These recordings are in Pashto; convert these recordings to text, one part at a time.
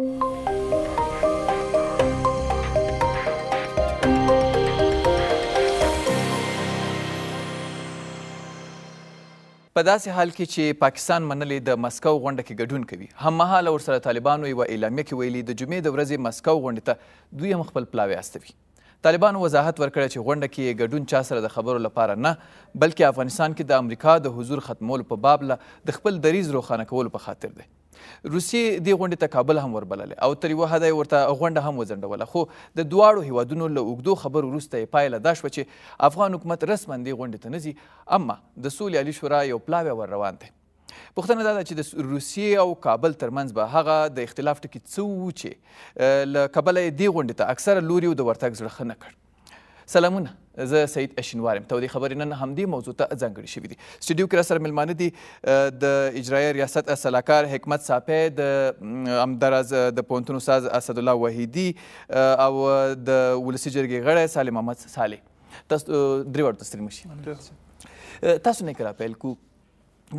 په داسې حال کې چې پاکستان منلې د مسکو غونډه کې ګډون کوي هممهاله ورسره طالبانو یوه اعلامیه کې ویلي د جمعې د ورځې مسکو غونډې ته دوی هم خپل پلاوی استوي طالبانو وضاحت ورکړی چې غونډه کې ګډون چا سره د خبرو لپاره نه بلکې افغانستان کې د امریکا د حضور ختمولو په باب له د خپل دریز روښانه کولو په خاطر دی روسیې دې غونډې ته کابل هم وربللې او تر یوه حده ورته غونډه هم وځنډوله خو د دواړو هیوادونو له اوږدو خبرو وروسته یې پایله دا شوه چې افغان حکومت رسما دې غونډې ته نه ځي اما د سولې علي شورا یو پلاوی ور روان دی پوښتنه دا ده چې د روسیې او کابل ترمنځ به هغه د اختلاف ټکي څه و چې له کبله یې دې غونډې ته اکثره لوري د ورتګ زړه ښه نه کړ سلامونه زه سعید اشینوار یم تودې خبرې نن همدې موضوع ته ځانګړې شوي دي سټوډیو کې راسره میلمانه دي د اجرایه ریاست سلاکار حکمت ساپی د همداراز د پوهنتون استاذ اسدالله وحیدي او د ولسي جرګې غړی سالم احمد صالح تاسو درې واړه تسلیم شي تاسو نه کرا پیل کو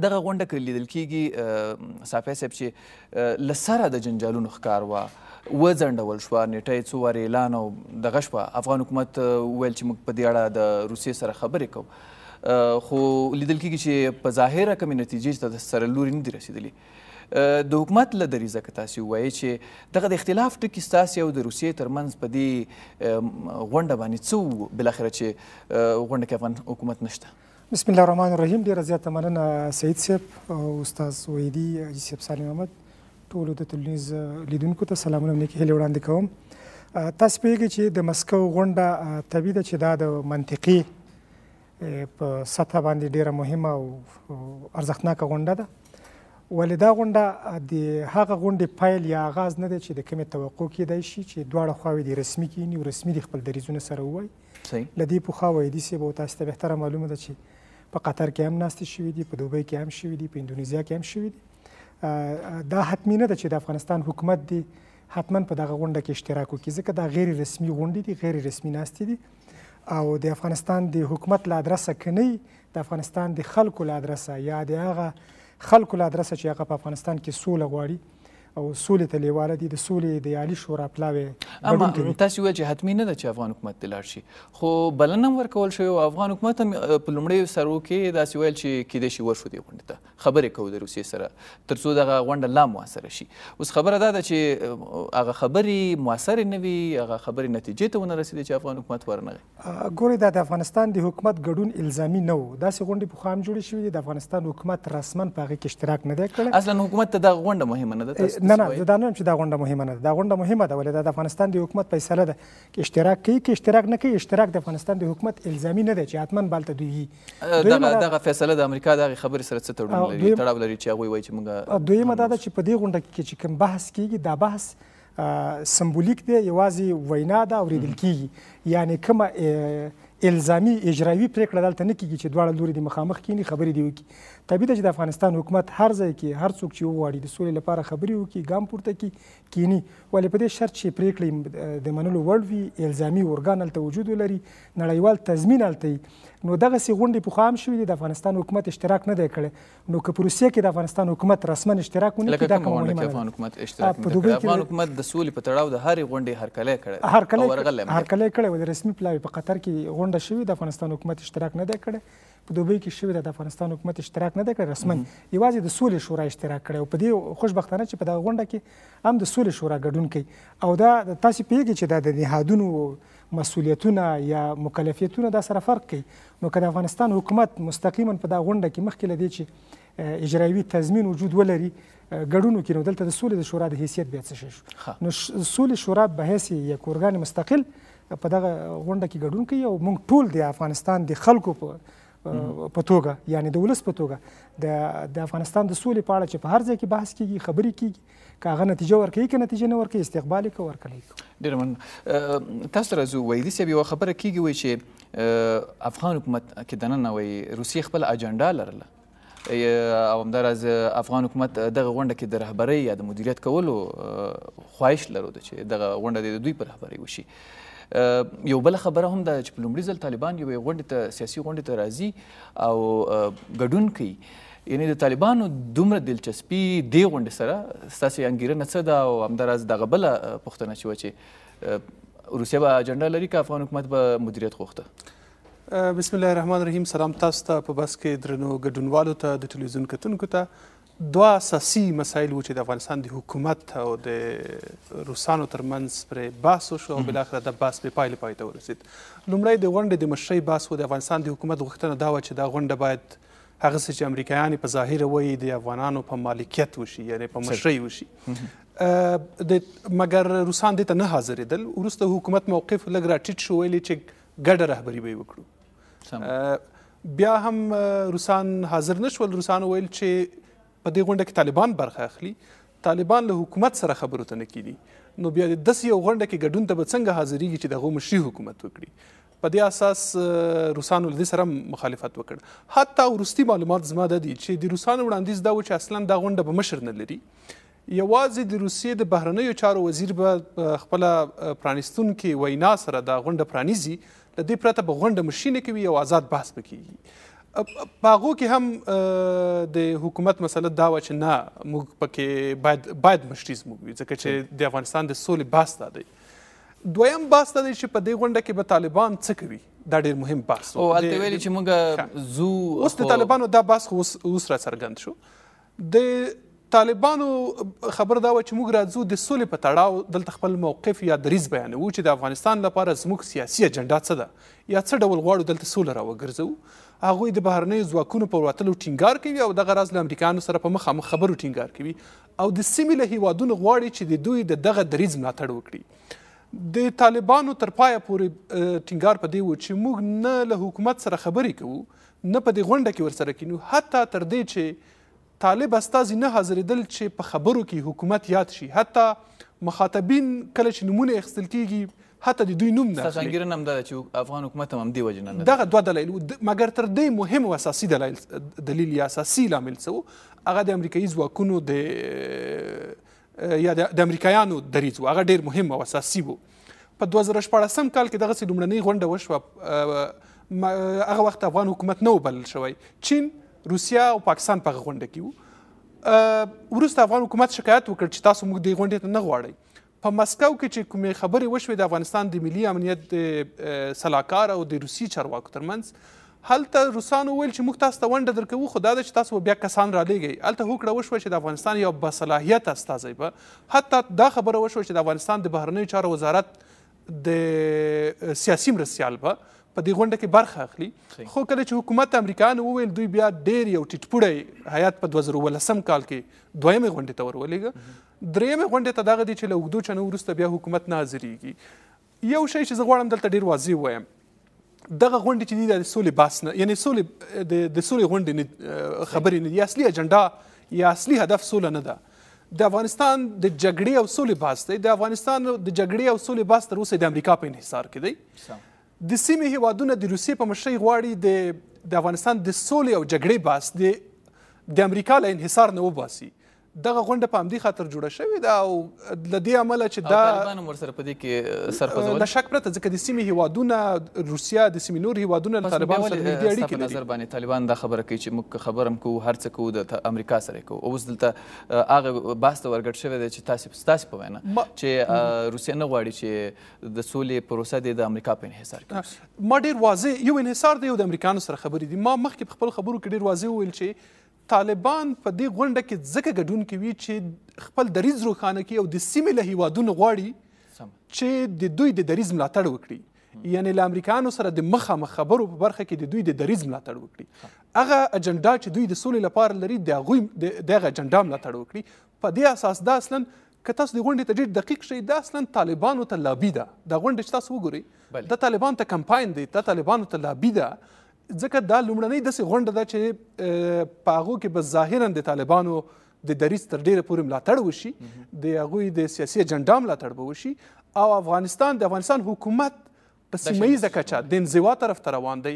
دغه غونډه کې لیدل کېږي صافی صاحب چې له سره د جنجالونو ښکار وه وځنډول شوه نیټه یې څو وارې اعلان او دغه شوه افغان حکومت ویل چې موږ په دې اړه د روسیې سره خبرې کوو خو لیدل کېږي چې په ظاهره کمې نتیجې ته سره لوري نه دي رسېدلي د حکومت له دریځه که تاسې ووایئ چې دغه د اختلاف ټکي ستاسې او د روسیې ترمنځ په دې غونډه باندې څه وو بلاخره چې غونډه کې افغان حکومت نشته بسم الله الرحمن الرحیم ډېره زیاته مننه سعید صاحب او استاذ وحیدي حاجي صاحب سالم احمد ټولو د تلویزیون لیدونکو ته سلامونه نیک هیلې وړاندې کوم تاسو پیږئ چې د مسکو غونډه طبیعي ده چې دا د منطقي په سطح باندې ډیره مهمه او ارزښتناکه غونډه ده ولې دا غونډه د هغه غونډې پیل یا آغاز نه دی چې د کومې توقع کېدای شي چې دواړه خواوې د رسمي کینی او رسمي د خپل دریزونه سره ووایي لدی په خوا وایي سی به تاسو ته بهتره معلومه ده چې په قطر کې هم ناستې شوې دي په دوبۍ کې هم شوې دي په انډونیزیا کې هم شوې دي دا حتمی نه ده چې د افغانستان حکومت دی حتما په دغه غونډه کې اشتراک وکړي ځکه دا غیر رسمي غونډې دي غیر رسمي ناستې دي او د افغانستان د حکومت له ادرسه که د افغانستان د خلکو له ادرسه یا د هغه خلکو له ادرسه چې هغه په افغانستان کې سوله غواړي او سولې ته لیواله دي د سولې د عالی شورا پلاوی اما تاسو وایئ چې حتمی نه ده چې افغان حکومت د لاړ شي خو بلنه هم ورکول شوی او افغان حکومت هم په لومړیو سرو کې داسې ویل چې کیدای شي ورشو دې غونډې ته خبرې کوو د روسیې سره تر څو دغه غونډه لا موثره شي اوس خبره دا ده چې هغه خبرې موثرې نه وي هغه خبرې نتیجې ته ونه رسېدې چې افغان حکومت ورنغی ګورئ دا د افغانستان د حکومت ګډون الزامي نه و داسې غونډې پخوا هم جوړې شوې د افغانستان حکومت رسما په هغې کې اشتراک نه دی کړی اصلا حکومت ته دغه غونډه مهمه نه ده نه نه زه دا نه چې دا غونډه مهمه نه ده دا غونډه مهمه ده ولې دا د افغانستان د حکومت فیصله ده چې اشتراک کوي که اشتراک نه کوي اشتراک د افغانستان د حکومت الزامي نه دی چې حتما بالته دوی دغه دغه فیصله د امریکا دغه خبرې سره څه تړون لري تړاو لري چې هغوی وایي چې موږ دویمه دا ده چې په دې غونډه کې چې کوم بحث کیږي دا بحث سمبولیک دی یوازې وینا ده اورېدل کیږي یعنې کومه الزامي اجرایي پریکړه دلته نه کیږي چې دواړه لوري د مخامخ کینی خبرې دی وکي طبیعي ده چې د افغانستان حکومت هر ځای کې هر څوک چې وغواړي د سولې لپاره خبرې وکړي ګام پورته کړي کینی ولې په دې شرط چې پریکړې د منلو وړ وي الزامي ارګان هلته وجود ولري نړیوال تضمین هلته نو دغسې غونډې پخوا هم شوي دي د افغانستان حکومت اشتراک نه دی کړی نو که په روسیه کې د افغانستان حکومت رسمن اشتراک ونه کړي دا کومه مهمه افغان حکومت اشتراک نه کړی افغان حکومت د سولې په تړاو د هرې غونډې هرکلی کړی هرکلی هرکلی کړی و د رسمي پلاوي په قطر کې غونډه شوې د افغانستان حکومت اشتراک نه دی کړی په دوبۍ کې شوې ده د افغانستان حکومت اشتراک نه دی کړی رسما یوازې د سولې شورا اشتراک کړی او په دې خوشبختانه چې په دغه غونډه کې هم د سولې شورا ګډون کوي او دا تاسې پوهیږئ چې دا د نهادونو مسولیتونه یا مکلفیتونه دا سره فرق کوي نو که د افغانستان حکومت مستقیما په دا غونډه کې مخکې له دې چې اجرایوي تضمین وجود ولري ګډونو کې نو دلته د سولې د شورا د حیثیت بیا څه شو نو سولې شورا به حیثیت یک ارګان مستقل په دغه غونډه کې ګډون کوي او موږ ټول د افغانستان د خلکو په په توګه یعنی د ولس په توګه د د افغانستان د سولې په اړه چې په هر ځای کې بحث کیږي خبرې کیږي کاغه نتیجه ورکوي که نتیجه نه ورکوي استقبال یې که ورکوي ډېر مننه تاسو ته راځو ویدي صاحب یوه خبره کیږي وایي چې افغان حکومت کې دننه وایي روسیې خپل اجنډا لرله او همداراز افغان حکومت دغه غونډه کې د رهبرۍ یا د مدیریت کولو خواهش لرو چې دغه غونډه د دوی په رهبرۍ وشي یو بل خبره هم ده چې په لومړي ځل طالبان یو غونډې ته سیاسي غونډې ته راځي او ګډون کوي یعنی د طالبانو دومره دلچسپي دې غونډې سره ستاسې انګېرنه څه ده او همداراز دغه بله پوښتنه چې وه چې روسیه به اجنډا لري که افغان حکومت به مدیریت غوښته بسم الله الرحمن الرحیم سلام تاسو ته په بس کې درنو ګډونوالو ته د ټلویزیون کتونکو ته دوه اساسي مسایل وو چې د افغانستان د حکومت او د روسانو ترمنځ پر بحث وشو او بلاخره د بحث په پایله پای ته ورسید لومړی د غونډې د مشرۍ بحث وو د افغانستان د حکومت غوښتنه دا و چې دا غونډه باید هغه څه چې امریکایان په ظاهره وایي د افغانانو په مالکیت وشي یعنی په مشرۍ وشي د مګر روسان دته نه حاضرېدل وروسته حکومت موقف لګ راټیټ شو ویلي چې ګډه رهبري به وکړو بیا هم روسان حاضر نشول روسان ویل چې په دې غونډه کې طالبان برخه اخلي طالبان له حکومت سره خبرو ته نه کیږي نو بیا د داسې یو غونډه کې ګډون ته به څنګه حاضرېږي چې دغه مشري حکومت وکړي په دې اساس روسانو له سره مخالفت وکړ حتی ورستي معلومات زما د دي چې د روسانو وړاندیز دا و چې اصلا دا غونډه به مشر نه لري یوازې د روسیې د بهرنیو چارو وزیر به خپل پرانیستون کې وینا سره دا غونډه پرانیزي د دې پرته به غونډه مشینه کوي او آزاد بحث وکړي پاغو کې هم د حکومت مسله دا و چې نه موږ پکې باید باید مشري زموږ وي ځکه چې د افغانستان د سولې بحث دا دی دویم بحث دا دی چې په دې غونډه کې به طالبان څه کوي دا ډیر مهم بحث او البته ویل چې موږ زو اوس د طالبانو دا بحث اوس را څرګند شو د طالبانو خبر دا و چې موږ راځو د سولې په تړاو دلته خپل موقف یا دریز بیانوو چې د افغانستان لپاره زموږ سیاسي اجنډا څه ده یا څه ډول غواړو دلته سوله راوګرځو هغوی د بهرنیو ځواکونو پر وتلو ټینګار کوي او دغه راز له امریکایانو سره په مخامخ خبرو ټینګار کوي او د سیمې له هیوادونو غواړي چې د دوی د دغه دریځ ملاتړ وکړي د طالبانو تر پایه پورې ټینګار په دې و چې موږ نه له حکومت سره خبرې کوو نه په دې غونډه کې ورسره کینو حتی تر دې چې طالب استازي نه حاضرېدل چې په خبرو کې حکومت یاد شي حتی مخاطبین کله چې نمونه اخیستل کیږي حتی د دوی نوم نه تاسو انګیرنه هم دا چې افغان حکومت هم دی وجنه نه دغه دوه دلایل مګر تر دې مهم او اساسي دلایل دلیل یا اساسي لامل سو هغه د امریکایي ځواکونو د یا د امریکایانو دریځ هغه ډیر مهم او اساسي وو په 2014 کال کې دغه لومړنۍ غونډه وشوه هغه وخت افغان حکومت نه بل شوی چین روسیا او پاکستان په غونډه کې وو ورسته افغان حکومت شکایت وکړ چې تاسو موږ د غونډې ته نه غواړئ په مسکو کې چې کومې خبرې وشوې د افغانستان د ملي امنیت د سلاکار او د روسي چارواکو ترمنځ هلته روسانو ویل چې موږ تاسو ته ونډه درکوو خو دا ده چې تاسو بیا کسان را لېږئ هلته هوکړه وشوه چې د افغانستان یو باصلاحیت استازی به حتی دا خبره وشوه چې د افغانستان د بهرنیو چارو وزارت د سیاسي مرستیال به په دې غونډه کې برخه اخلي خو کله چې حکومت امریکایانو وویل دوی بیا ډېر یو ټیټپوړی هیات په دوه زره اوولسم کال کې دویمې غونډې ته ورولېږه درېیمې غونډې ته دغه دی چې له اوږدو چنو وروسته بیا حکومت نه حاضرېږي یو شی چې زه غواړم دلته ډېر واضح ووایم دغه غونډې چې دي د سولې بحث نه یعنې سولې د سولې غونډې خبرې نه دي اصلي اجنډا یا اصلي هدف سوله نه ده د افغانستان د جګړې او سولې بحث دی د افغانستان د جګړې او سولې بحث تر اوسه د امریکا په انحصار کې دی د سیمې هیوادونه د روسیې په مشرۍ غواړي د د افغانستان د سولې او جګړې بحث د د امریکا له انحصار نه وباسي دغه غونډه په همدې خاطر جوړه شوې ده او له دې امله چې دا طالبان هم ورسره په دې کې سر خوځول د شک پرته ځکه د سیمې هیوادونه روسیا د سیمې نور هیوادونه له طالبان سره نږدې اړیکې لري نظر باندې طالبان دا خبره کوي چې موږ خبر هم کوو هر څه کوو د امریکا سره کوو اوس دلته هغه بحث ته ورګډ شوی دی چې تاسې ستاسې په وینا چې روسیه نه غواړي چې د سولې پروسه د امریکا په انحصار کې ما ډیر واضح یو انحصار دی یو د امریکایانو سره خبرې دي ما مخکې په خپل خبرو کې ډیر واضح وویل چې طالبان په دې غونډه کې ځکه ګډون کوي چې خپل دریز روښانه کړي او د سیمې له هیوادونو غواړي چې د دوی د دریز ملاتړ وکړي یعنی له امریکایانو سره د مخامخ خبرو په برخه کې د دوی د دریز ملاتړ وکړي هغه اجنډا چې دوی د سولې لپاره لري د هغوی د هغه اجنډا ملاتړ وکړي په دې اساس دا اصلا که تاسو د غونډې ته ډېر دقیق شئ دا اصلا طالبانو ته لابي ده دا غونډه چې تاسو وګورئ دا طالبان ته کمپاین دی دا طالبانو ته لابي ده ځکه دا لومړنۍ داسې غونډه ده چې په هغو کې به ظاهرا د طالبانو د دریځ تر ډیره پورې ملاتړ وشي د هغوی د سیاسي اجنډا ملاتړ به وشي او افغانستان د افغانستان حکومت په سیمه ییزه کچه د انزوا طرف ته روان دی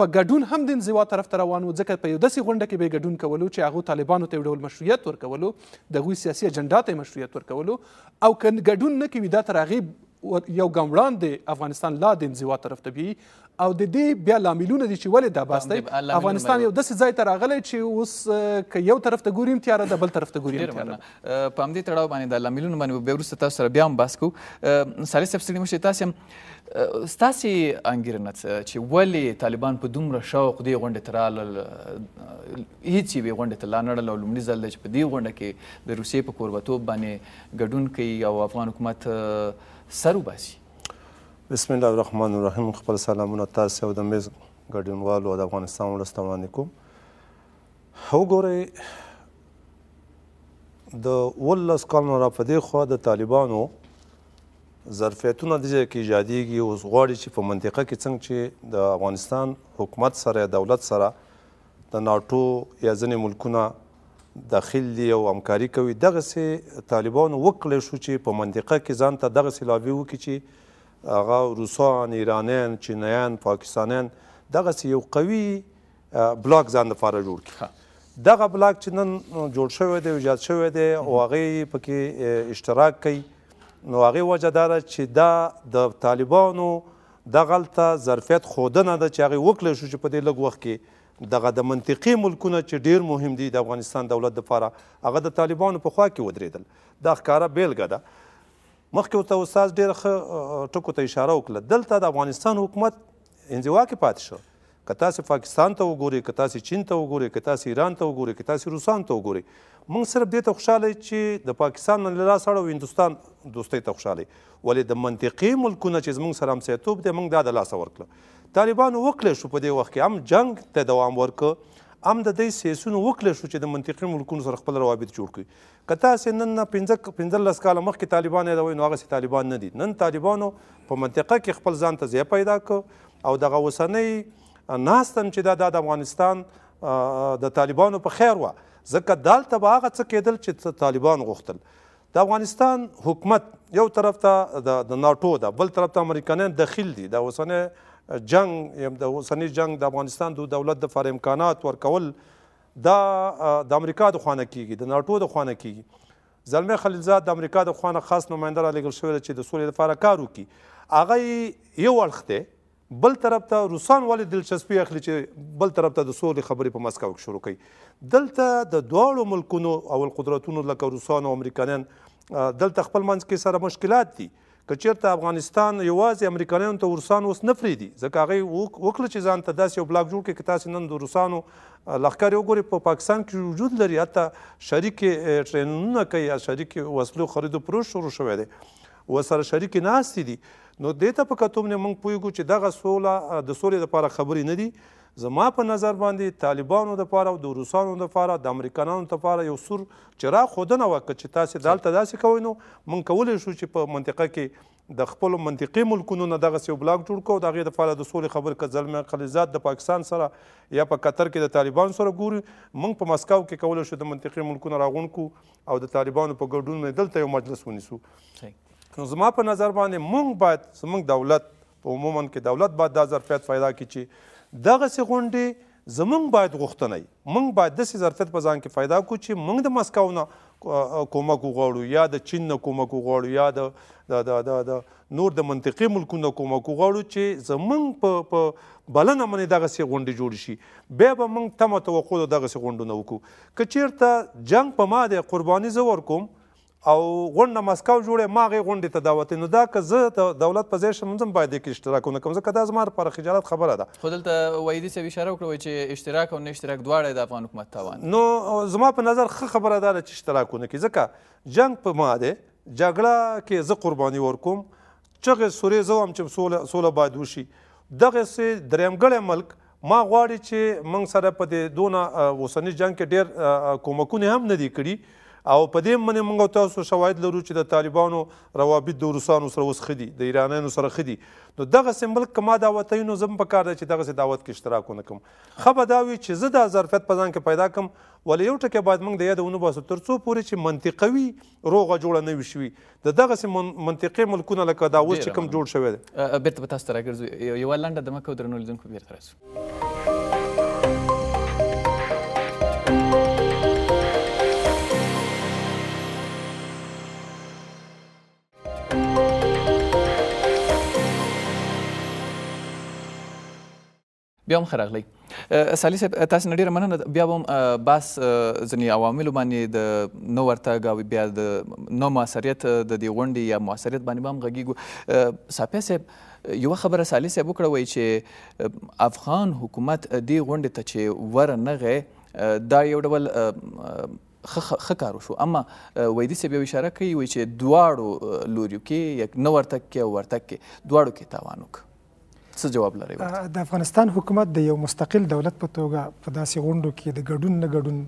په ګډون هم د انزوا طرف ته روان و ځکه په یو داسې غونډه کې به یې ګډون کولو چې هغو طالبانو ته یو ډول مشروعیت ورکولو د هغوی سیاسي اجنډا ته مشروعیت ورکولو او که ګډون نه کوي دا تر هغې یو ګام وړاندې افغانستان لا د انزوا طرف ته بیایي او د دې بیا لاملونه دي چې ولې دا بحث دی افغانستان یو داسې ځای ته راغلی چې اوس که یو طرف ته ګوریم تیاره ده بل طرف ته ګوریم تیاره په همدې تړاو باندې دا لاملونه باندې بیا وروسته تاسو سره بیا هم بحث کوو صالح صاحب ستړي مشئ تاسې هم ستاسې انګېرنه چې ولې طالبان په دومره شوق دې غونډې ته رالل هیڅ یوې غونډې ته لا نړل او لومړي ځل دی چې په دې غونډه کې د روسیې په کوربتوب باندې ګډون کوي او افغان حکومت سر وباسي بسم الله الرحمن الرحیم خپل سلامونه تاسو او د میز ګډونوالو د افغانستان ولستوان کوم وګورئ د ولس کالونو را په دې خوا د طالبانو ظرفیتونه د ځای کې ایجادېږي اوس غواړي چې په منطقه کې څنګه چې د افغانستان حکومت سره دولت سره د ناټو یا ځینې ملکونه داخل دي او همکاري کوي دغسې طالبانو وکړی شو چې په منطقه کې ځان ته دغسې لاوې وکړي چې هغه روسان ایرانیان چینایان پاکستانیان دغسې یو قوي بلاک ځان دپاره جوړ کړي دغه بلاک چې نن جوړ شوی دی ایجاد شوی دی او هغې پکې اشتراک کوي نو هغې وجه دا ده چې دا د طالبانو دغلته ظرفیت ښودنه ده چې هغې وکړی شو چې په دې لږ وخت کې دغه د منطقي ملکونه چې ډیر مهم دي د افغانستان دولت لپاره هغه د طالبانو په خوا کې ودرېدل دا ښکاره بیلګه ده مخکې ورته استاد ډېر ښه ټکو ته اشاره وکړه دلته د افغانستان حکومت انزوا کې پاتې شو که تاسې پاکستان ته وګورئ که تاسې چین ته وګورئ که تاسې ایران ته وګورئ که تاسې روسان ته وګورئ موږ صرف دې ته خوشحاله چې د پاکستان نه لاس اړو هندوستان دوستۍ ته خوشحاله ولې د منطقي ملکونه چې زموږ سره همسایتوب دی موږ دا د لاسه ورکړه طالبانو وکړی شو په دې وخت کې هم جنگ ته دوام ورکړ هم د دې سیاسونو وکړی شو چې د منطقي ملکونو سره خپل روابط جوړ کړي که تاسې نن نه پنځه پنځلس کاله مخکې طالبان یادوئ نو هغسې طالبان نه دي نن طالبانو په منطقه کې خپل ځان ته ځای پیدا کړ او دغه اوسنۍ ناستن چې دا د افغانستان د طالبانو په خیر وه ځکه دالته به هغه څه کېدل چې طالبان غوښتل د افغانستان حکومت یو طرف ته د ناټو ده بل طرف ته امریکایان دخیل دي د اوسنۍ جنگ یم د اوسنی جنگ د افغانستان د دولت د فار امکانات ورکول دا د امریکا د خوانه کیږي د ناتو د خوانه کیږي زلمی خلیلزاد د امریکا د خوانه خاص نماینده را لېږل شوی چې د سولې لپاره کار وکړي هغه یو اړخ دی بل طرف ته روسان ولې دلچسپي اخلي چې بل طرف ته د سولې خبرې په مسکو کې شروع کړي دلته د دواړو ملکونو او القدرتونو لکه روسان او امریکایان دلته خپل منځ کې سره مشکلات دي که چیرته افغانستان یوازې امریکایانو ته روسان اوس نه پرېږدي ځکه هغوی وکړه چې ځان ته داسې یو بلاک جوړ کړي که تاسې نن د روسانو لښکر وګورئ په پاکستان کې وجود لري حتی شریکې ټرینونه کوي یا شریکې وسلو خریدو فروش شروع شوی دی ورسره شریکې ناستې دي نو دې ته په کتو باندې موږ پوهېږو چې دغه سوله د سولې دپاره خبرې نه دي زما په نظر باندې طالبانو د پاره او د روسانو د پاره د امریکانانو د پاره یو سور چراغ خودنه وکړه چې تاسو دالته داسې کوئ نو موږ کولی شو چې په منطقه کې د خپل منطقي ملکونو نه دغه یو بلاک جوړ کو دغه د فعال د سولې خبر ک ظلم خلیزات د پاکستان سره یا په پا قطر کې د طالبان سره ګوري موږ په مسکو کې کول شو د منطقي ملکونو راغون کو او د طالبانو په ګډون نه دلته یو مجلس ونیسو نو زما په نظر باندې موږ باید زموږ دولت په عموما کې دولت باید دا ظرفیت پیدا کړي چې دغه سي غونډې زمونږ باید غوښتنه مونږ باید داسې ظرفیت په ځان کې پیدا کړو چې مونږ د مسکو نه کومک وغواړو یا د چین نه کومک وغواړو یا د د د د د نور د منطقي ملکونو کومک وغواړو چې زمونږ په په بلنه منې دغسې غونډې جوړ شي بیا به موږ تمه توقع د دغسې غونډونه وکړو که چېرته جنګ په ما دی قرباني زه ورکوم او غونډه مسکو جوړه ما غي غونډه ته دعوت نو دا که زه د دولت په ځای شم زم باید کې اشتراک ونه کوم ځکه دا زما لپاره خجالت خبره ده خو دلته وایدي سوي اشاره وکړه چې اشتراک او نه اشتراک دواړه د افغان حکومت تاوان نو زما په نظر ښه خبره ده چې اشتراک ونه کی ځکه جنگ په ما ده جګړه کې زه قرباني ورکوم چغه سورې زو هم چې سوله سوله باید وشي دغه سه درېمګړې ملک ما غواړي چې موږ سره په دې دونه اوسنی جنگ کې ډېر کومکونه هم نه دي کړي او په دې باندې موږ تاسو شواهد لرو چې د طالبانو روابط د روسانو سره اوس ښه دي د ایرانیانو سره ښه دي نو دغسې ملک که ما دعوتوي نو زه هم پکار ده چې دغسې دعوت کې اشتراک ونه کړم ښه به دا وي چې زه دا ظرفیت په ځان کې پیدا کړم ولې یو ټکی باید موږ د یاده ونه باسو تر څو پورې چې منطقوي روغه جوړه نه وي شوي د دغسې منطقي ملکونه لکه دا اوس چې کوم جوړ شوی دی بېرته به تاسو ته راګرځو یوه لنډه دمه کوو درنو لیدونکو بېرته راځو بیا هم ښه راغلی سالي صاحب تاسې نه ډېره مننه بیا به هم باس ځینې عواملو باندې د نه ورتګ او بیا د نو موثریت د دې غونډې یا موثریت باندې به هم غږیږو ساپیا صاحب یوه خبره سالي صاحب وکړه وایي چې افغان حکومت دې غونډې ته چې ورنغی دا یو ډول ښه کار وشو اما ویدي صاحب یو اشاره کوي وایي چې دواړو لوریو کې نو ورتګ کې او ورتګ کې دواړو کې تاوان وکړ څه جواب لري د افغانستان حکومت د یو مستقل دولت په توګه په داسې غونډو کې د ګډون نه ګډون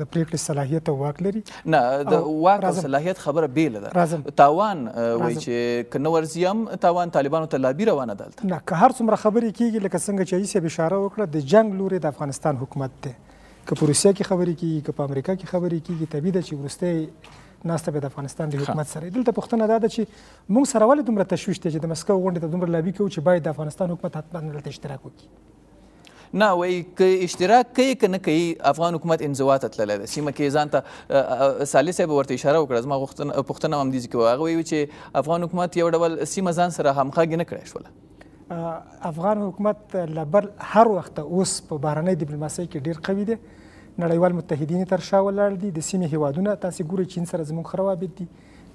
د پریکړې صلاحیت او واک لري نه د واک او صلاحیت خبره بیل ده تاوان وای چې کنور زیم تاوان طالبانو ته لابي روانه دلته نه که هر څومره خبرې کیږي لکه څنګه چې ایسه اشاره وکړه د جنگ لوري د افغانستان حکومت دی که په روسیه کې خبرې کیږي که په امریکا کې خبرې کیږي طبیعي ده چې ورسته ناسته به د افغانستان د حکومت سره دلته پوښتنه دا ده چې موږ سره ولې دومره تشویش دی چې د مسکو غونډې ته دومره لابي کوو چې باید د افغانستان حکومت حتما دلته اشتراک وکړي نه وای ک اشتراک کوي که نه کوي افغان حکومت انزوا ته تللی ده سیمه کې ځان ته صالح صاحب ورته اشاره وکړه زما پوښتنه هم دې کې وه هغه وایي چې افغان حکومت یو ډول سیمه ځان سره همغږې نه کړی شوله افغان حکومت لبر هر وخت اوس په بهرنۍ ډیپلوماسۍ کې ډیر قوي دی نړیوال متحدین تر شا ولاړ دي د سیمې هیوادونه تاسو ګورئ چین سره زموږ ښه روابط دي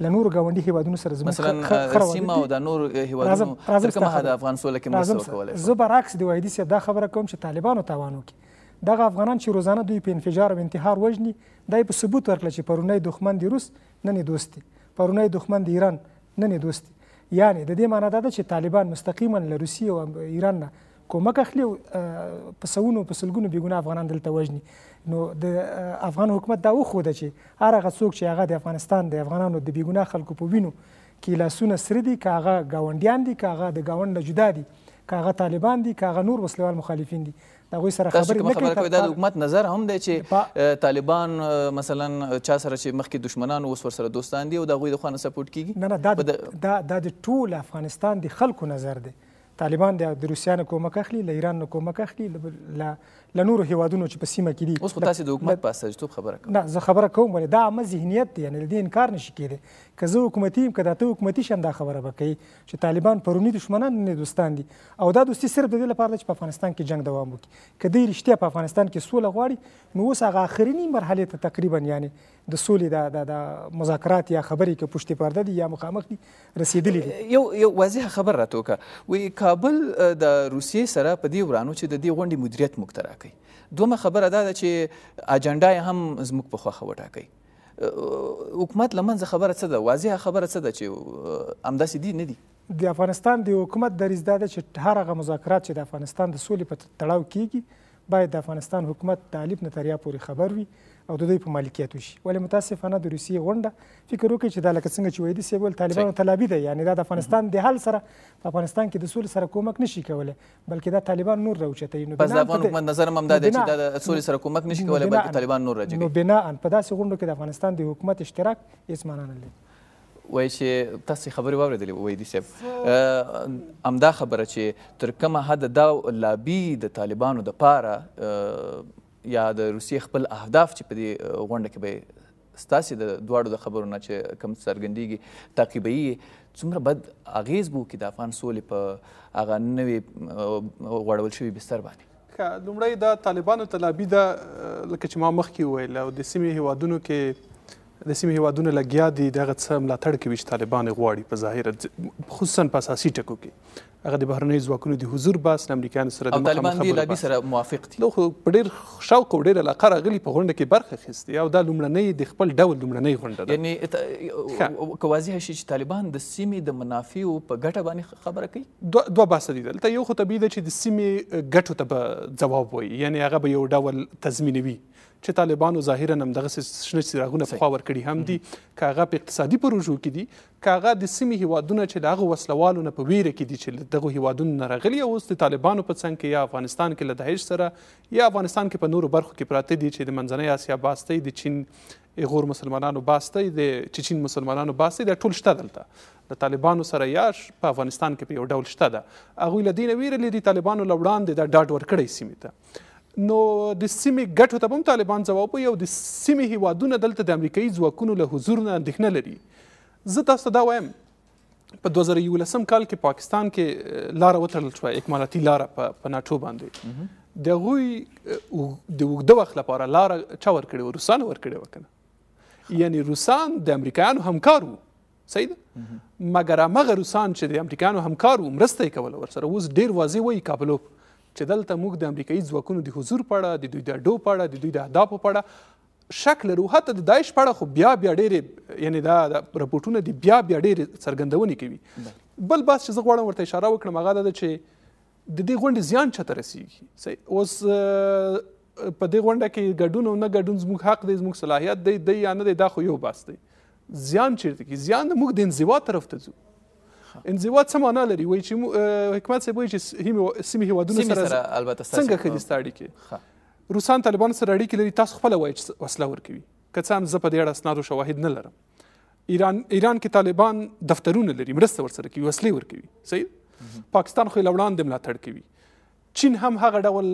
له نورو ګاونډي هیوادونو سره زموږ مثلا د سیمه او د نورو هیوادونو تر کومه حد افغان سوله کې مرسته وکولای زه برعکس دی وایي دا خبره کوم چې طالبانو تاوان وکړي دغه افغانان چې روزانه دوی په انفجار او انتحار وژني دای په ثبوت ورکړه چې پرونی دښمن دی روس نن یې دوست دی پرونی دښمن د ایران نن یې دوست دی یعنی د دې معنی دا ده چې طالبان مستقیما له روسیې او ایران نه کومک اخلي په سونو په سلګونو بیګونه افغانان دلته وژني نو د افغان حکومت دا وخوده چې هر هغه څوک چې هغه د افغانستان د افغانانو د بیګونه خلکو په وینو کې لاسونه سره دي که هغه ګاونډیان دي که هغه د ګاونډ نه جدا دي که هغه طالبان دي که هغه نور وسلوال مخالفین دي دا غوي سره خبرې نه کوي خبر دا حکومت نظر هم دی چې طالبان مثلا چا سره چې مخکې دشمنان اوس ور سره دوستان دي او دا غوي د خوانه سپورټ کیږي نه نه دا دا د ټول افغانستان د خلکو نظر دی طالبان د روسیا نه کومک اخلي له ایران نه کومک اخلي له نورو هیوادونو چې په سیمه کې دي اوس خو تاسې د حکومت په استازیتوب خبره کوم نه زه خبره کوم ولې دا عامه ذهنیت دی یعنې له دې انکار نشي کېدی که زه حکومتي یم که دا ته حکومتي شم دا خبره به کوي چې طالبان پرونی دښمنان نه دوستان دي او دا دوستي صرف د دې لپاره چې په افغانستان کې جنگ دوام وکړي که دوی رښتیا په افغانستان کې سوله غواړي نو اوس هغه آخرینی مرحلې ته تقریبا یعنی د سولې د د مذاکرات یا خبرې کې پشتې پرده دي یا مخامخ دي رسیدلي دي یو یو واضح خبر راټوکه وی کابل د روسیې سره په دې ورانو چې د دې غونډې مدیریت مخترا کوي دومره خبره دا ده چې اجنډا هم زموږ په خوخه وټاکي حکومت لمنځه خبره څه ده واضحه خبره څه ده چې همداسې دي نه دي د افغانستان د حکومت دریځ دا ده چې هر هغه مذاکرات چې د افغانستان د سولې په تړاو کیږي باید د افغانستان حکومت د الف نه تریا پورې خبر وي او د دوی په مالکیت وشي ولې متاسفانه د روسیې غونډه فکر وکړي چې دا لکه څنګه چې ویدي صاحب ویل طالبانو تلابي دی یعنی دا د افغانستان د حل سره په افغانستان کې د سولې سره کومک نشي کولی بلکې دا طالبان نور راوچتوي نو بس د افغان حکومت نظر هم دا دی چې دا د سولې سره کومک نشي کولی بلکې طالبان نور راجګي نو بنا ان په داسې غونډو کې د افغانستان د حکومت اشتراک هیڅ معنا نه لري وای چې تاسو خبرې واوریدلې وای دي صاحب امدا خبره چې تر کومه حد دا لابي د طالبانو د پاره یا د روسیې خپل اهداف چې په دې غونډه کې به ستاسې د دواړو د خبرو نه چې کم څرګندېږي تعقیبوي څومره بد اغیز به وکړي د افغان سولې په هغه نوې غوړول شوي بستر باندې لومړی دا طالبانو تلابي ده لکه چې ما مخکې وویل او د سیمې هیوادونو کې د سیمې هیوادونه لګیا دي د هغه څه ملاتړ کوي چې طالبان یې غواړي په ظاهره خصوصا په اساسي ټکو کې هغه د بهرنۍ ځواکونو د حضور بس د امریکایانو سره د طالبان دی لابي سره موافق دي نو خو ډیر شوق او ډیر علاقه راغلی په غونډه کې برخه اخیستې او دا لومړنۍ د خپل ډول لومړنۍ غونډه ده یعنی که واضح شي چې طالبان د سیمې د منافعو په ګټه باندې خبره کوي دوه دوه بحث دي دلته یو خو طبیعي ده چې د سیمې ګټو ته به ځواب وایي یعنی هغه به یو ډول تضمینوي چې طالبانو ظاهرا هم دغه شنه څراغونه په خوا ورکړي هم دي کاغه په اقتصادي پروژو کې دي کاغه د سیمې هیوادونه چې دغه وسلوالو نه په ویره کې دي چې دغه هیوادونه راغلي او اوس د طالبانو په څنګ کې یا افغانستان کې له داعش سره یا افغانستان کې په نورو برخو کې پراته دي چې د منځنۍ اسیا باسته د چین غور مسلمانانو باسته د چچین مسلمانانو باسته د ټول شته دلته د طالبانو سره یا په افغانستان کې په یو ډول شته ده هغوی له دې نه ویره لري طالبانو له وړاندې دا ډاډ ورکړی سیمې ته نو د سیمې ګټو ته به هم طالبان ځواب وایي او د سیمې هیوادونه دلته د امریکایي ځواکونو له حضور نه اندېښنه لري زه تاسو ته دا وایم په 2011 کال کې پاکستان کې لار وتړل شو اکمالاتي لار په ناتو باندې د غوی د وګړو وخت لپاره لار چا ور کړی روسان ور کړی وکنه یعنی روسان د امریکایانو همکارو صحیح مګر هغه روسان چې د امریکایانو همکارو مرسته کوله ورسره اوس ډیر واضح وایي کابلو چې دلته موږ د امریکایي ځواکونو د حضور په اړه د دوی د اډو په اړه د دوی د اهدافو په اړه شک لرو حتی د داعش په اړه خو بیا بیا ډېرې یعنی دا رپورټونه دي بیا بیا ډېرې څرګندونې کوي بل بحث چې زه غواړم ورته اشاره وکړم هغه دا ده چې د دې غونډې زیان چاته رسیږي اوس په دې غونډه کې ګډون او نه ګډون زموږ حق دی زموږ صلاحیت دی دی یا نه دی دا خو یو بحث دی زیان چیرته کې زیان موږ د انزوا طرف ته ځو انزوا څه معنا لري وایي چې حکمت صاحب وایي چې سیمې هیوادونو سره څنګه ښه دي ستا اړیکې روسان طالبان سره اړیکې لري تاسو خپله وایي چې وسله ورکوي که څه هم زه په دې اړه اسناد او شواهد نه لرم ایران ایران کې طالبان دفترونه لري مرسته ورسره کوي وسلې ورکوي صحیح پاکستان خو یې له وړاندې ملاتړ کوي چین هم هغه ډول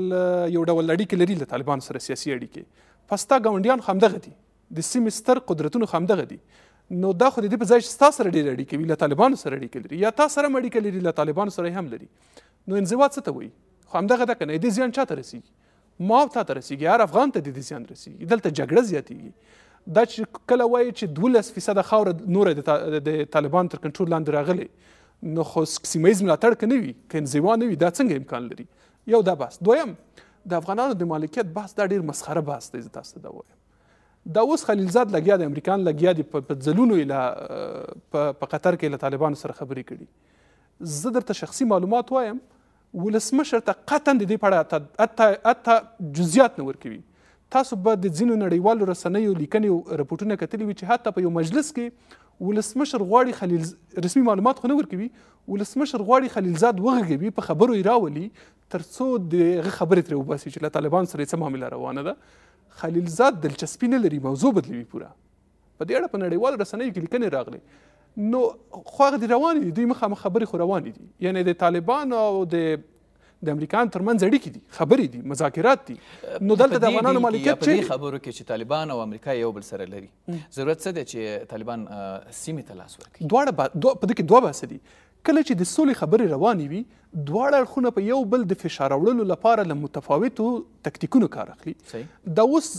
یو ډول اړیکې لري له طالبانو سره سیاسي اړیکې پستا ګاونډیان خو همدغه دي د سیمې ستر قدرتونه خو همدغه دي نو دا خو د دې په ځای چې ستا سره ډېر اړیکې وي له طالبانو سره اړیکې لري یا تا سره هم اړیکه لري له طالبانو سره هم لري نو انزوا څه ته وایي خو همدغه ده که نه دې زیان چا ته رسیږي ما او تا ته رسیږي هر افغان ته د دې زیان رسیږي دلته جګړه زیاتیږي دا چې کله وایي چې دولس فیصده خاوره نوره د طالبان تر کنټرول لاندې راغلې نو خو سیمه ییز ملاتړ که نه وي که انزوا نه وي دا څنګه امکان لري یو دا بحث دویم د افغانانو د مالکیت بحث دا ډېر مسخره بحث دی زه تاسو ته دا وایم دا اوس خلیلزاد لګیا د امریکان لګیا دي په ځلونو اله په قطر کې له طالبانو سره خبرې کړي زه درته شخصي معلومات وایم ولسمشر ته قطعا د دې په اړه حتی جزئیات نه ورکوي تاسو به د ځینو نړیوالو رسنیو لیکنې رپورټونه کتلي وي چې حتی په یو مجلس کې ولسمشر غواړي خلیل رسمي معلومات خو نه ورکوي ولسمشر غواړي خلیلزاد وغږوي په خبرو یې راولي تر څو د خبرې ترې وباسي چې له طالبان سره یې څه معامله روانه ده خلیلزاد دلچسپي نه لري موضوع بدلوي پوره په دې اړه په نړیوالو رسنیو کې لیکنې راغلې نو خو هغه دي روانې دي دوی مخامخ خبرې خو روانې دي یعنی د طالبان او د د امریکایانو ترمنځ اړیکې دي خبرې دي مذاکرات دي نو دلته د افغانانو مالکیت چیرې په خبرو کې چې طالبان او امریکا یو بل سره لري ضرورت څه دی چې طالبان سیمې ته لاس ورکړي دواړه با... دو... په دې کې دوه بحث دي کله چې د سولې خبرې روانې وي دواړه اړخونه په یو بل د فشار وړلو لپاره له متفاوتو تکتیکونو کار اخلي دا اوس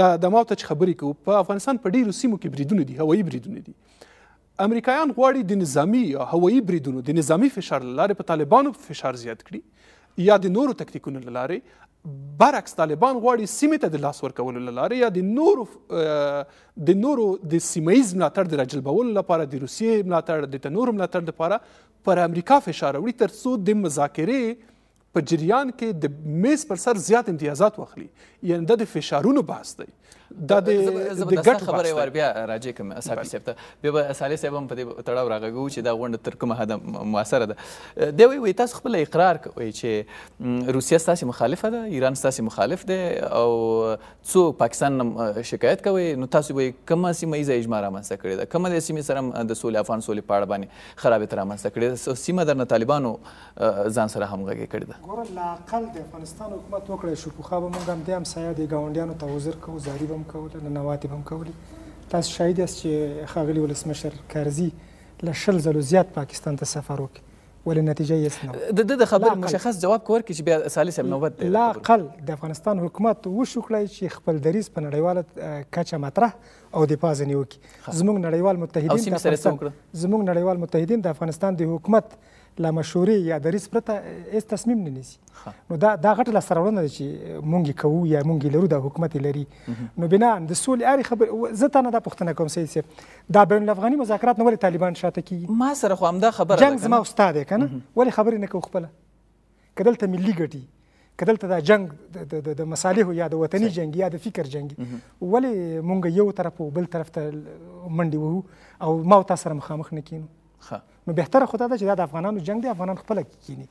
د د ماوته خبرې کوو په افغانستان په ډیرو سیمو کې بریدونه دي هوایي بریدونه دي امریکایان غواړي د نظامی یا هوایي بریدونو د نظامی فشار لاره په طالبانو فشار زیات کړي یا د نورو تکتیکونو لاره برعکس طالبان غواړي سیمې ته د لاس ورکولو له لارې یا د نورو د نورو د سیمه ییز ملاتړ د راجلبولو لپاره د روسیې ملاتړ د تنورو ملاتړ لپاره پر امریکا فشار وړي تر څو د مذاکرې په جریان کې د میز پر سر زیات امتیازات واخلي یعنې دا د فشارونو بحث دی دا د د ګټ خبره ور بیا راځي کوم اسافي صاحب ته بیا به اسالي صاحب هم په دې تړاو راغږو چې دا غونډه تر کومه حد موثره ده دی وی وی تاسو خپل اقرار کوي چې روسیا ستاسو مخالفه ده ایران ستاسو مخالف ده او څو پاکستان شکایت کوي نو تاسو به کومه سیمه ایز اجماع رامنځته کړی ده کومه سیمه سره د سولې افغان سولې په اړه باندې خرابې تر رامنځته کړی ده سیمه درنه طالبانو ځان سره همغږي کړی ده ګوره لاقل د افغانستان حکومت وکړی شو خو به موږ هم دې همسایه دي ګاونډیانو ته وزر کوو تهدید هم کوله ننواتې به هم کولې تاسو شاهد یاست چې ښاغلي ولسمشر کرزي له شل ځلو زیات پاکستان ته سفر وکړ ولې نتیجه یې نه د د خبرې مشخص جواب کور کې چې بیا سالس نوبت دی لا اقل د افغانستان حکومت وشو کړی چې خپل دریز په نړیواله کچه مطرح او د پاز نیوکي زموږ نړیوال متحدین زموږ نړیوال متحدین د افغانستان د حکومت له مشورې یا دریځ پرته هیڅ تصمیم نه نیسي نو دا دا غټه لاسته راوړنه ده چې مونږ یې کوو یا مونږ یې لرو دا حکومت یې لري نو بنا د سولې هرې خبرې زه تا نه دا پوښتنه کوم سید صاحب دا بین الافغاني مذاکرات نه ولې طالبان شاته کیږي ما سره خو همدا خبره جنګ زما استاد دی که نه ولې خبرې نه کوو خپله که دلته ملي ګټي کدلته دا جنگ د مصالحو یا د وطني جنگ یا د فکر جنگ ولی مونږ یو طرف او بل طرف ته منډي وو او ما تاسو سره مخامخ نکینو ښه نو بهتره خو دا ده چې دا د افغانانو جنگ دی افغانان خپله کینی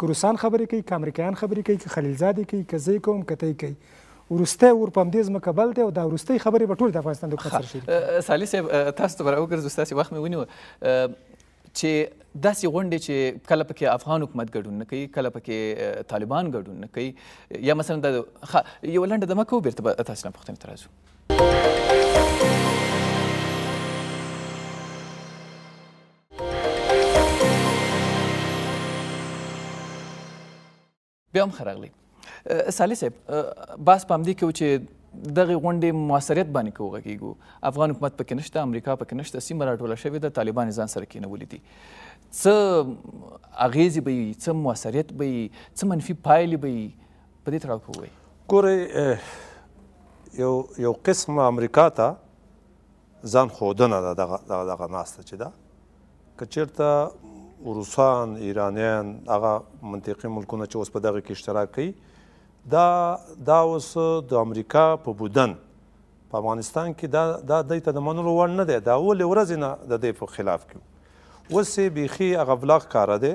که روسان خبرې کوي که امریکایان خبرې کوي که خلیلزادې کوي که زه یې کوم که ته یې کوي ورسته ور په دې ځمکه بل دی او دا ورسته خبرې په ټول د افغانستان د حکومت سره شي سالي صاحب تاسو ته راوګرځو تاسو وخت مې ونیو چې داسې غونډې چې کله پکې افغان حکومت ګډون نه کوي کله پکې طالبان ګډون نه کوي یا مثلا د یو لنډه دمه کوو بیرته تاسو نه پوښتنې ته راځو بیا هم خرغلی سالی صاحب باس پام دی کې چې دغه غونډې موثریت باندې کوږیږو افغان حکومت پکې نشته امریکا پکې نشته سیمه راټوله شوې ده طالبان ځان سره کینولې دي څه اغیزې به وي څه موثریت به وي څه منفي پایلې به وي په دې تړاو کې ووایي ګورئ یو یو قسم امریکا ته ځان ښودنه ده دغه دغه ناسته چې ده که چېرته روسان ایرانیان هغه منطقي ملکونه چې اوس په دغه کې اشتراک کوي دا دا اوس د امریکا په بودن په افغانستان کې دا دا دای ته د منلو وړ نه دی دا ولې ورځ نه د دې په خلاف کې اوس یې بیخي هغه بلاغ کاره دی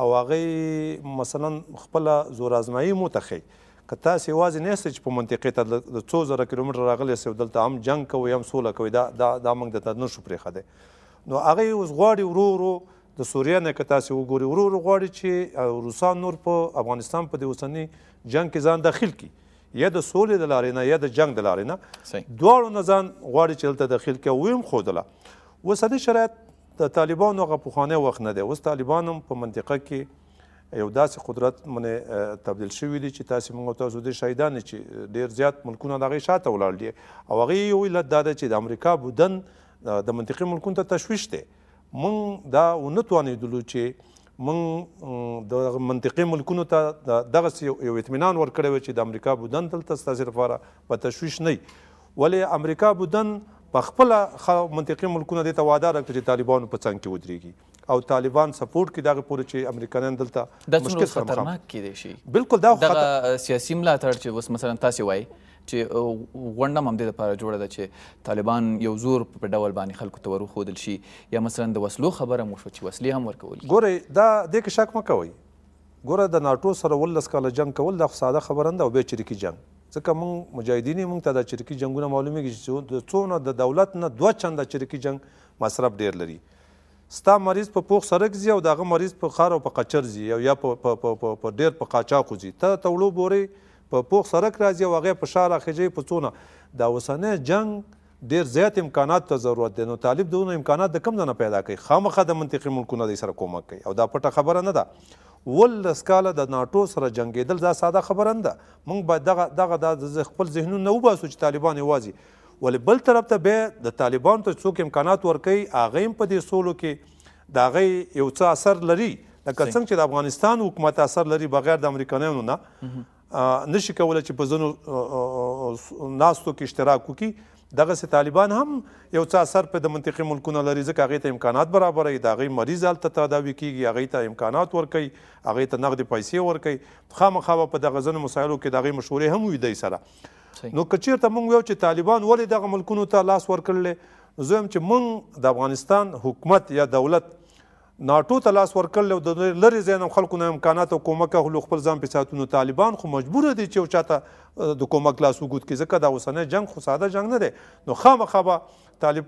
او هغه مثلا خپله زور ازمایي مو ته ښیي که تاسې یوازې نه یاستئ چې په منطقې ته د څو زره کیلومتره راغلی یاستئ دلته هم جنګ کوئ هم سوله کوئ دا دا, دا موږ درته نه شو پرېښدی نو هغه یې اوس غواړي ورو ورو د سوریه نه که تاسو وګورئ ورو ورو غواړي چې روسان نور په افغانستان په د اوسني جنگ کې ځان داخل کړي یا د سولې د لارې نه یا د جنگ د لارې نه دواړو نه ځان غواړي چې هلته داخل کړي ویم ښودله اوسني شرایط د طالبانو هغه پخوانی وخت نه دی اوس طالبان هم په منطقه کې یو داسې قدرت منې تبدیل شوي دي چې تاسې موږ تاسو دې شهیدان چې ډېر زیات ملکونه د هغې شاته ولاړ دي او هغې یو علت دا ده چې د امریکا بودن د منطقي ملکونو ته تشویش دی مونږ دا ونه توانېدلو چې مونږ د منطقي ملکونو ته دغسې یو اطمینان ورکړی و چې د امریکا بودن دلته ستاسې لپاره به تشویش نه ولې امریکا بودن په خپله منطقي ملکونه دې ته وعده راکړه چې طالبانو په څنګ کې ودرېږي او طالبان سپورټ کې دغه پوره چې امریکایان دلته مشکل سره مخ دي بالکل دا خطرناک سیاسي ملاتړ چې اوس مثلا تاسو وایي چې غونډه هم د لپاره جوړه ده چې طالبان یو زور په ډول باندې خلکو ته وروښودل شي یا مثلا د وسلو خبره مو شو چې وسلې هم ورکول ګورئ دا دې کې شک مه کوئ ګوره د ناټو سره ولس کاله جنگ کول دا خو ساده خبره نه ده او بیا چریکي جنگ ځکه موږ مجاهدین موږ ته د چریکي جنگونه معلومیږي چې د څونه د دولت نه دوه چنده چریکي جنگ مصرف ډیر لري ستا مریض په پوخ سرک ځي او دغه مریض په خار او په قچر ځي او یا په ډیر په قاچاقو ځي ته تړو بورې په پوخ سرک راځي او هغه په شار اخیږي په څونه دا اوسنی جنگ ډیر زیات امکانات ته ضرورت دی نو طالب دونه امکانات د کم نه پیدا کوي خامخا د منطقي ملکونو د سره کومک کوي او دا پټه خبره نه ده ولس کاله د ناټو سره جنگیدل دا ساده خبره نه ده موږ باید دغه دغه د خپل ذهنونه نه وباسو چې طالبان یوازې ولې بل طرف ته بیا د طالبان ته څوک امکانات ورکوي هغه هم په دې سولو کې د هغې یو څه اثر لري لکه څنګه چې د افغانستان حکومت اثر لري بغیر د امریکایانو نه نشي کولای چې په ځینو ناستو کې اشتراک وکړي دغسې طالبان هم یو څه اثر په د منطقي ملکونو لري ځکه هغې ته امکانات برابروي د هغې مریض هلته تداوي کېږي هغې ته امکانات ورکوي هغې ته نغدې پیسې ورکوي خامخا به په دغه ځینو مسایلو کې د هغې مشورې هم وي دی سره نو که چېرته موږ ویو چې طالبان ولې دغه ملکونو ته لاس ورکړلی زه چې موږ د افغانستان حکومت یا دولت ناټو ته لاس ورکړل او د لری زینم خلکو نه امکانات او کومک غلو خپل ځان په ساتونو طالبان خو مجبور دي چې چاته د کومک لاس وګت کې ځکه دا اوسنه جنگ خو ساده جنگ نه دی نو خامخا به طالب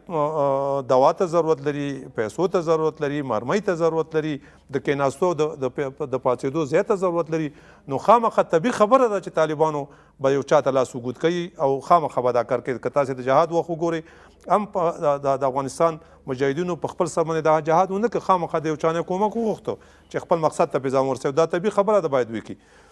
دوا ته ضرورت لري پیسو ته ضرورت لري مرمۍ ته ضرورت لري د کیناستو د د پاتېدو ځای ته ضرورت لري نو خامخا طبي خبره ده چې طالبانو به یو چا ته لاس وګوت کوي او خامخا به دا کار کوي که تاسې د جهاد وخت وګورئ هم د افغانستان مجاهدینو په خپل سر باندې دا جهاد ونه که خامخا د یو چا نه کومک وغوښته چې خپل مقصد ته په ځان ورسوي دا طبي خبره ده باید وکړي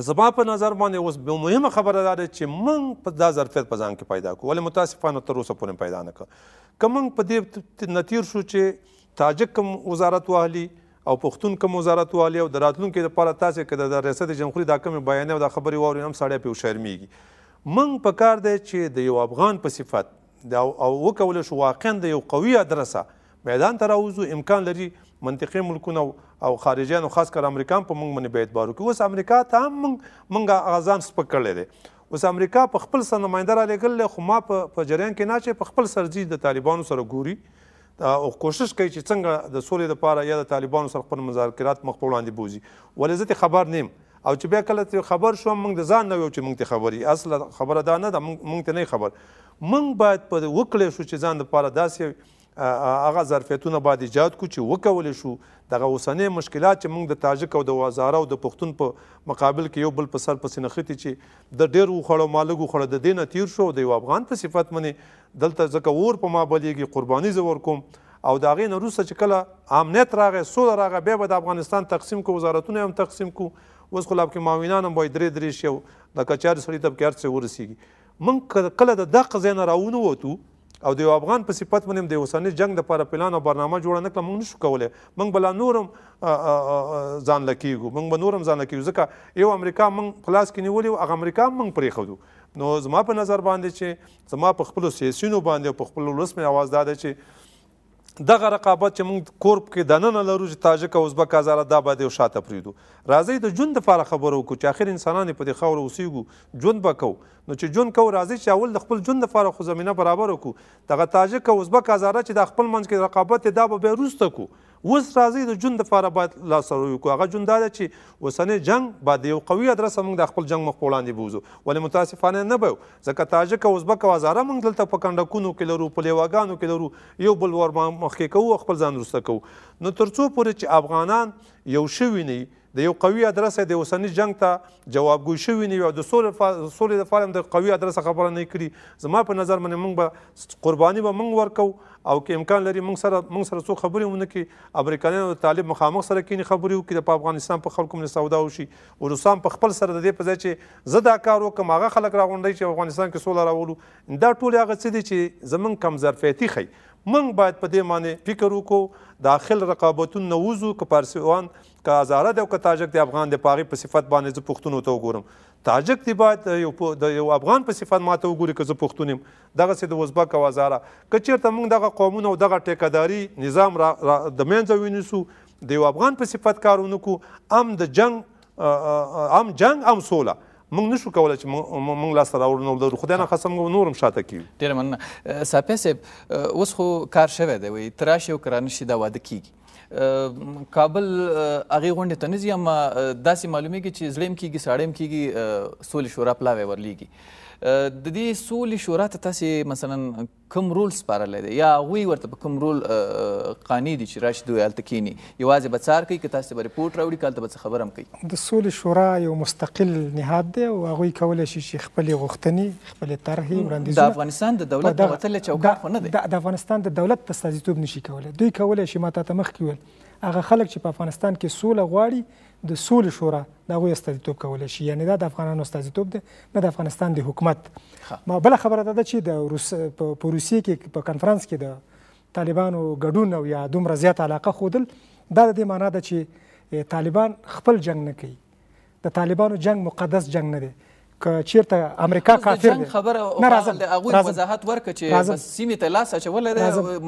که زما په نظر باندې اوس مهمه خبره دا ده چې موږ په دا ظرفیت په ځان کې پیدا کړو ولې متاسفانه تر اوسه پورې پیدا نه کړ که موږ په دې نتیر شو چې تاجک کم وزارت واهلي او پښتون کوم وزارت والی او دراتلونکو لپاره تاسو کې د ریاست جمهوریت د حکم بیان او د خبري ووري هم سړی په شرمېږي منګ په کار دی چې د یو افغان په صفت او وکول شو واقعا د یو قوي ادرسه میدان ته راوځو امکان لري منطقي ملکونه او خارجيانو خاص کر امریکا په موږ باندې به اعتبار وکړي اوس امریکا ته هم موږ موږ اغازان سپک کړل دي اوس امریکا په خپل سر نماینده را لګل خو ما په جریان کې نه چې په خپل سرځي د طالبانو سره ګوري او کوشش کوي چې څنګه د سولې لپاره یا د طالبانو سره خپل مذاکرات مخ په وړاندې بوزي ولې زه خبر نیم او چې بیا کله ته خبر شو موږ د ځان نه یو چې موږ ته خبري اصل خبره دا نه ده موږ ته نه خبر موږ باید په وکړې شو چې ځان د پاره داسې هغه ظرفیتونه باید ایجاد کړو چې وکولی شو دغه اوسنۍ مشکلات چې موږ د تاجک او د وزاره او د پښتون په مقابل کې یو بل په سر پسې نښتي چې د ډېر وخوړو ما لږ وخوړه د دې نه تیر شو د یو افغان په صفت منې دلته ځکه اور په ما بلیږي قرباني زه ورکوم او د هغې نه وروسته چې کله امنیت راغی سوله راغی بیا به د افغانستان تقسیم کو وزارتونه هم تقسیم کو اوس خو لا پکې معاونان هم باید درې درې شي او د کچاري سړي ته پکې هر څه ورسیږي موږ کله د دغه ځای نه راونه ووتو او د یو افغان په صفت باندې د اوسنۍ جنگ لپاره پلان او برنامه جوړه نه کړه موږ نشو کولی موږ بلا نورم ځان لکېږو موږ به نورم ځان لکېږو ځکه یو امریکا موږ په لاس کې نیولې او هغه امریکا موږ پرېښودو نو زما په نظر باندې چې زما په خپلو سیاسینو باندې او په خپلو ولس مې اواز دا ده چې دغه رقابت چې موږ کورپ کې دننه لرو چې تاجک او ازبک هزاره دا باید یو شاته پرېږدو راځئ د ژوند دپاره خبره وکړو چې آخر انسانان یې په دې خاوره اوسېږو ژوند به کوو نو چې جون کو راځي چې اول د خپل جون لپاره خو زمينه برابر وکړو دغه تاجک او ازبک هزاره چې د خپل منځ کې رقابت دا به به روسته کو اوس راځي د جون لپاره باید لاسره وکړو هغه جون دا ده چې اوسنی جنگ با د یو قوي ادرس موږ د خپل جنگ مخ وړاندې بوزو ولې متاسفانه نه به ځکه تاجک او ازبک هزاره موږ دلته په کنډکونو کې لرو په لیواګانو کې لرو یو بل ور مخکې کوو خپل ځان روسته کوو نو ترڅو پورې چې افغانان یو شوي نه د یو قوي ادرسه د اوسنی جنگ ته جوابګوي شوی نه او د سولې د فارم د قوي ادرسه خبره نه کړي زما په نظر باندې موږ به قرباني به موږ ورکو او که امکان لري موږ سره موږ سره څو خبرې ونه کړي امریکایانو د طالب مخامخ سره کینی خبرې وکړي د افغانستان په خلکو باندې سودا وشي او روسان په خپل سره د دې په ځای چې زه دا کار وکم هغه خلک راغونډي چې افغانستان کې سوله راولو دا ټول هغه څه دي چې زمونږ کم ظرفیتي ښيي موږ باید په دې باندې فکر وکړو داخل رقابتون نووزو که پارسیوان که هزاره دی او که تاجک دی افغان دی په هغې په صفت باندې زه پوښتنو ته وګورم تاجک دی باید یو د یو افغان په صفت ماته وګوري که زه پښتون یم دغسې د ازبک او هزاره که چېرته موږ دغه قومونه او دغه ټیکهداري نظام را, را د منځه ونیسو د یو افغان په صفت کار ونکړو ام د جنګ ام جنګ ام سوله موږ نشو کولی چې موږ لاسته راوړو نو لرو خدای نه قسم نور هم شاته کیږو ډېره مننه ساپی صاحب اوس خو کار شوی دی وایي تراشي او که رانشي دا واده کیږي کابل هغه غونډې ته نه ځي اما داسې معلومیږي چې زړه م کېږي ساړه م کېږي سولې شورا پلاوی ورلیږي د دې سولې شورا ته تاسې مثلا کوم رول سپارلی دی یا هغوی ورته په کوم رول قانع دي چې راشي دوی هلته کښېني یوازې به څار کوي که تاسې به رپورټ راوړي که هلته به څه خبره هم کوي د سولې شورا یو مستقل نهاد دی او هغوی کولی شي چې خپلې غوښتنې خپلې طرحې وړاندیزونه د افغانستان د دولت نه وتلی چوکاټ خو نه دی د افغانستان د دولت استازیتوب نشي کولی دوی کولی شي ما تاته مخکې ویل هغه خلک چې په افغانستان کې سوله غواړي د سولې شورا دا غوي استازیتوب کولای شي یعنی دا د افغانانو استازیتوب دی نه د افغانستان د حکومت ما بل خبره ده چې د روس په روسیې کې په کانفرنس کې د طالبانو ګډون او یا دومره زیات علاقه خودل دا د دې معنا ده چې طالبان خپل جنگ نه کوي د طالبانو جنگ مقدس جنگ نه دی که چیرته امریکا کافر دی خبره نه راځم هغه وضاحت ورک چې سیمه ته لاس اچول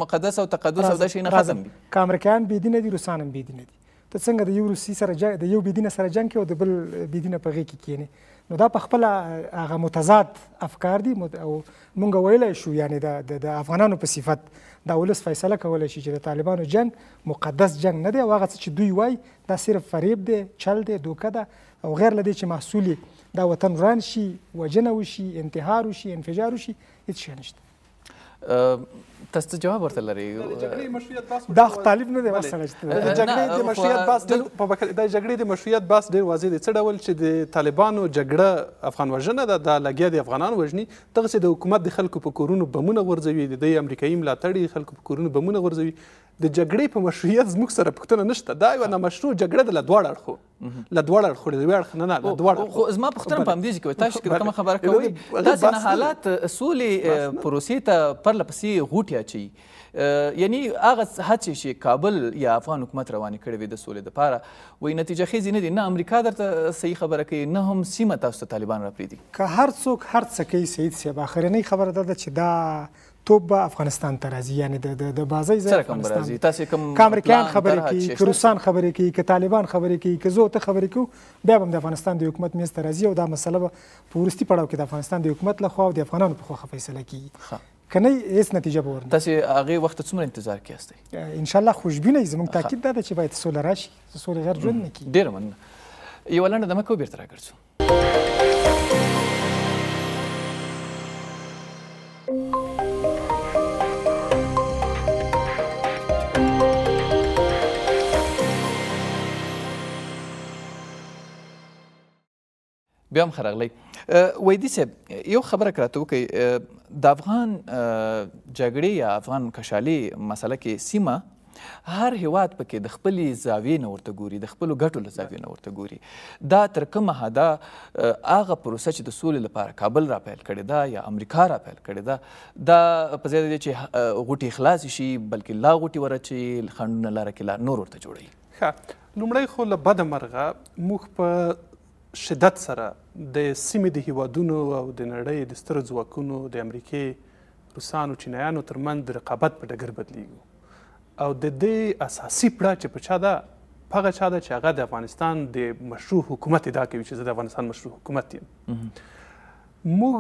مقدس او تقدس او د شي نه ختم که امریکایان بيدینه دي روسان هم بيدینه دي ته څنګه د یو روسي سره د یو بيدینه سره جنگ کوي او د بل بيدینه په غي کې کینی نو دا په خپل هغه متضاد افکار دي او مونږ ویلای شو یعنی د د افغانانو په صفت دا ولس فیصله کولای شي چې د طالبانو جنگ مقدس جنگ نه دی او هغه څه چې دوی وای دا صرف فریب دی چل دی دوکه ده او غیر لدی چې محصولي دا وطن وران شي وجنه وشي انتحار وشي انفجار وشي هیڅ شي نشته تاسو جواب ورته لري دا طالب نه دی مسله چې د جګړې د مشروعیت بس ډېر په بکل د جګړې د مشروعیت بس ډېر واضح دی څه ډول چې د طالبانو جګړه افغان وژنه ده د لګیا د افغانان وژني دغه د حکومت د خلکو په کورونو بمونه غورځوي د امریکایي ملاتړي خلکو په کورونو بمونه غورځوي د جګړې په مشروعیت زموږ سره پوښتنه نشته دا یو نامشروع جګړه ده له دواړه اړخو له دواړه اړخو له یوې اړخ نه نه له دواړه خو زما پوښتنه په همدې ځای کې وي تاسو چې کومه خبره کوئ داسې نه حالات سولې پروسې ته پرله پسې غوټې اچوي یعنی هغه هڅې چې کابل یا افغان حکومت روانې کړې وې د سولې دپاره وایي نتیجه خیزې نه دي نه امریکا درته صحیح خبره کوي نه هم سیمه تاسو ته طالبان راپرېږدي که هر څوک هر څه کوي سید صاحب آخرنۍ خبره دا ده چې دا توپ به افغانستان ته راځي یعنی د د بازۍ ځای افغانستان تاسو کوم امریکایان خبرې کوي که روسان خبرې کوي که طالبان خبرې کوي که زه ته خبرې کوو بیا به د افغانستان د حکومت میز ته راځي او دا مسله به په وروستي پړاو کې د افغانستان د حکومت له خوا او د افغانانو په خوښه فیصله کیږي کنه هیڅ نتیجه به ورنه تاسو هغه وخت څومره انتظار کیاستئ ان شاء الله خوشبینه زموږ تاکید دا ده چې باید سوله راشي سوله غیر ژوند نه کیږي ډیر مننه یو لنډه دمه کو بیرته راګرځو بیا هم ښه راغلی ویدي صاحب یو خبره که راته وکړئ د افغان جګړې یا افغان کشالې مسله کې سیمه هر هیواد پکې د خپلې زاویې نه ورته ګوري د خپلو ګټو له زاویې نه ورته ګوري دا تر کومه حده هغه پروسه چې د سولې لپاره کابل را پیل کړې ده یا امریکا را پیل کړې ده دا په ځای چې غوټې خلاصې شي بلکې لا غوټې ورچي خنډونه لاره کې لا نور ورته جوړوي ښه لومړی خو له بده مرغه موږ په شدت سره د سیمې د هیوادونو او د نړۍ د ستر ځواکونو د امریکې روسانو چینایانو ترمنځ د رقابت په ډګر بدلیږو او د دې اساسي پړه چې په چا ده په هغه چا ده چې هغه د افغانستان د مشروع حکومت ادا کوي چې زه د افغانستان مشروع حکومت یم موږ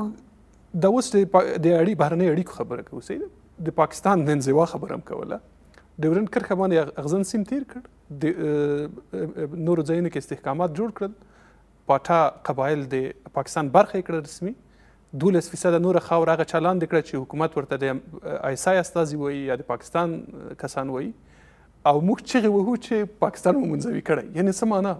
د اوس د اړي بهرنۍ اړیکو خبره کوو صحیح د پاکستان د انزوا خبره هم کوله ډیورنډ کرښه باندې اغزن سیم تیر کړ د نورو ځایونو کې استحکامات جوړ کړل پاټا قبایل د پاکستان برخه کړه رسمي دولس فیصد نور خاور هغه چلان کړه چې حکومت ورته د ایسای استازي وایي یا د پاکستان کسان وایي او موږ چغې وهو چې پاکستان مو منځوي کړی یعنی څه معنا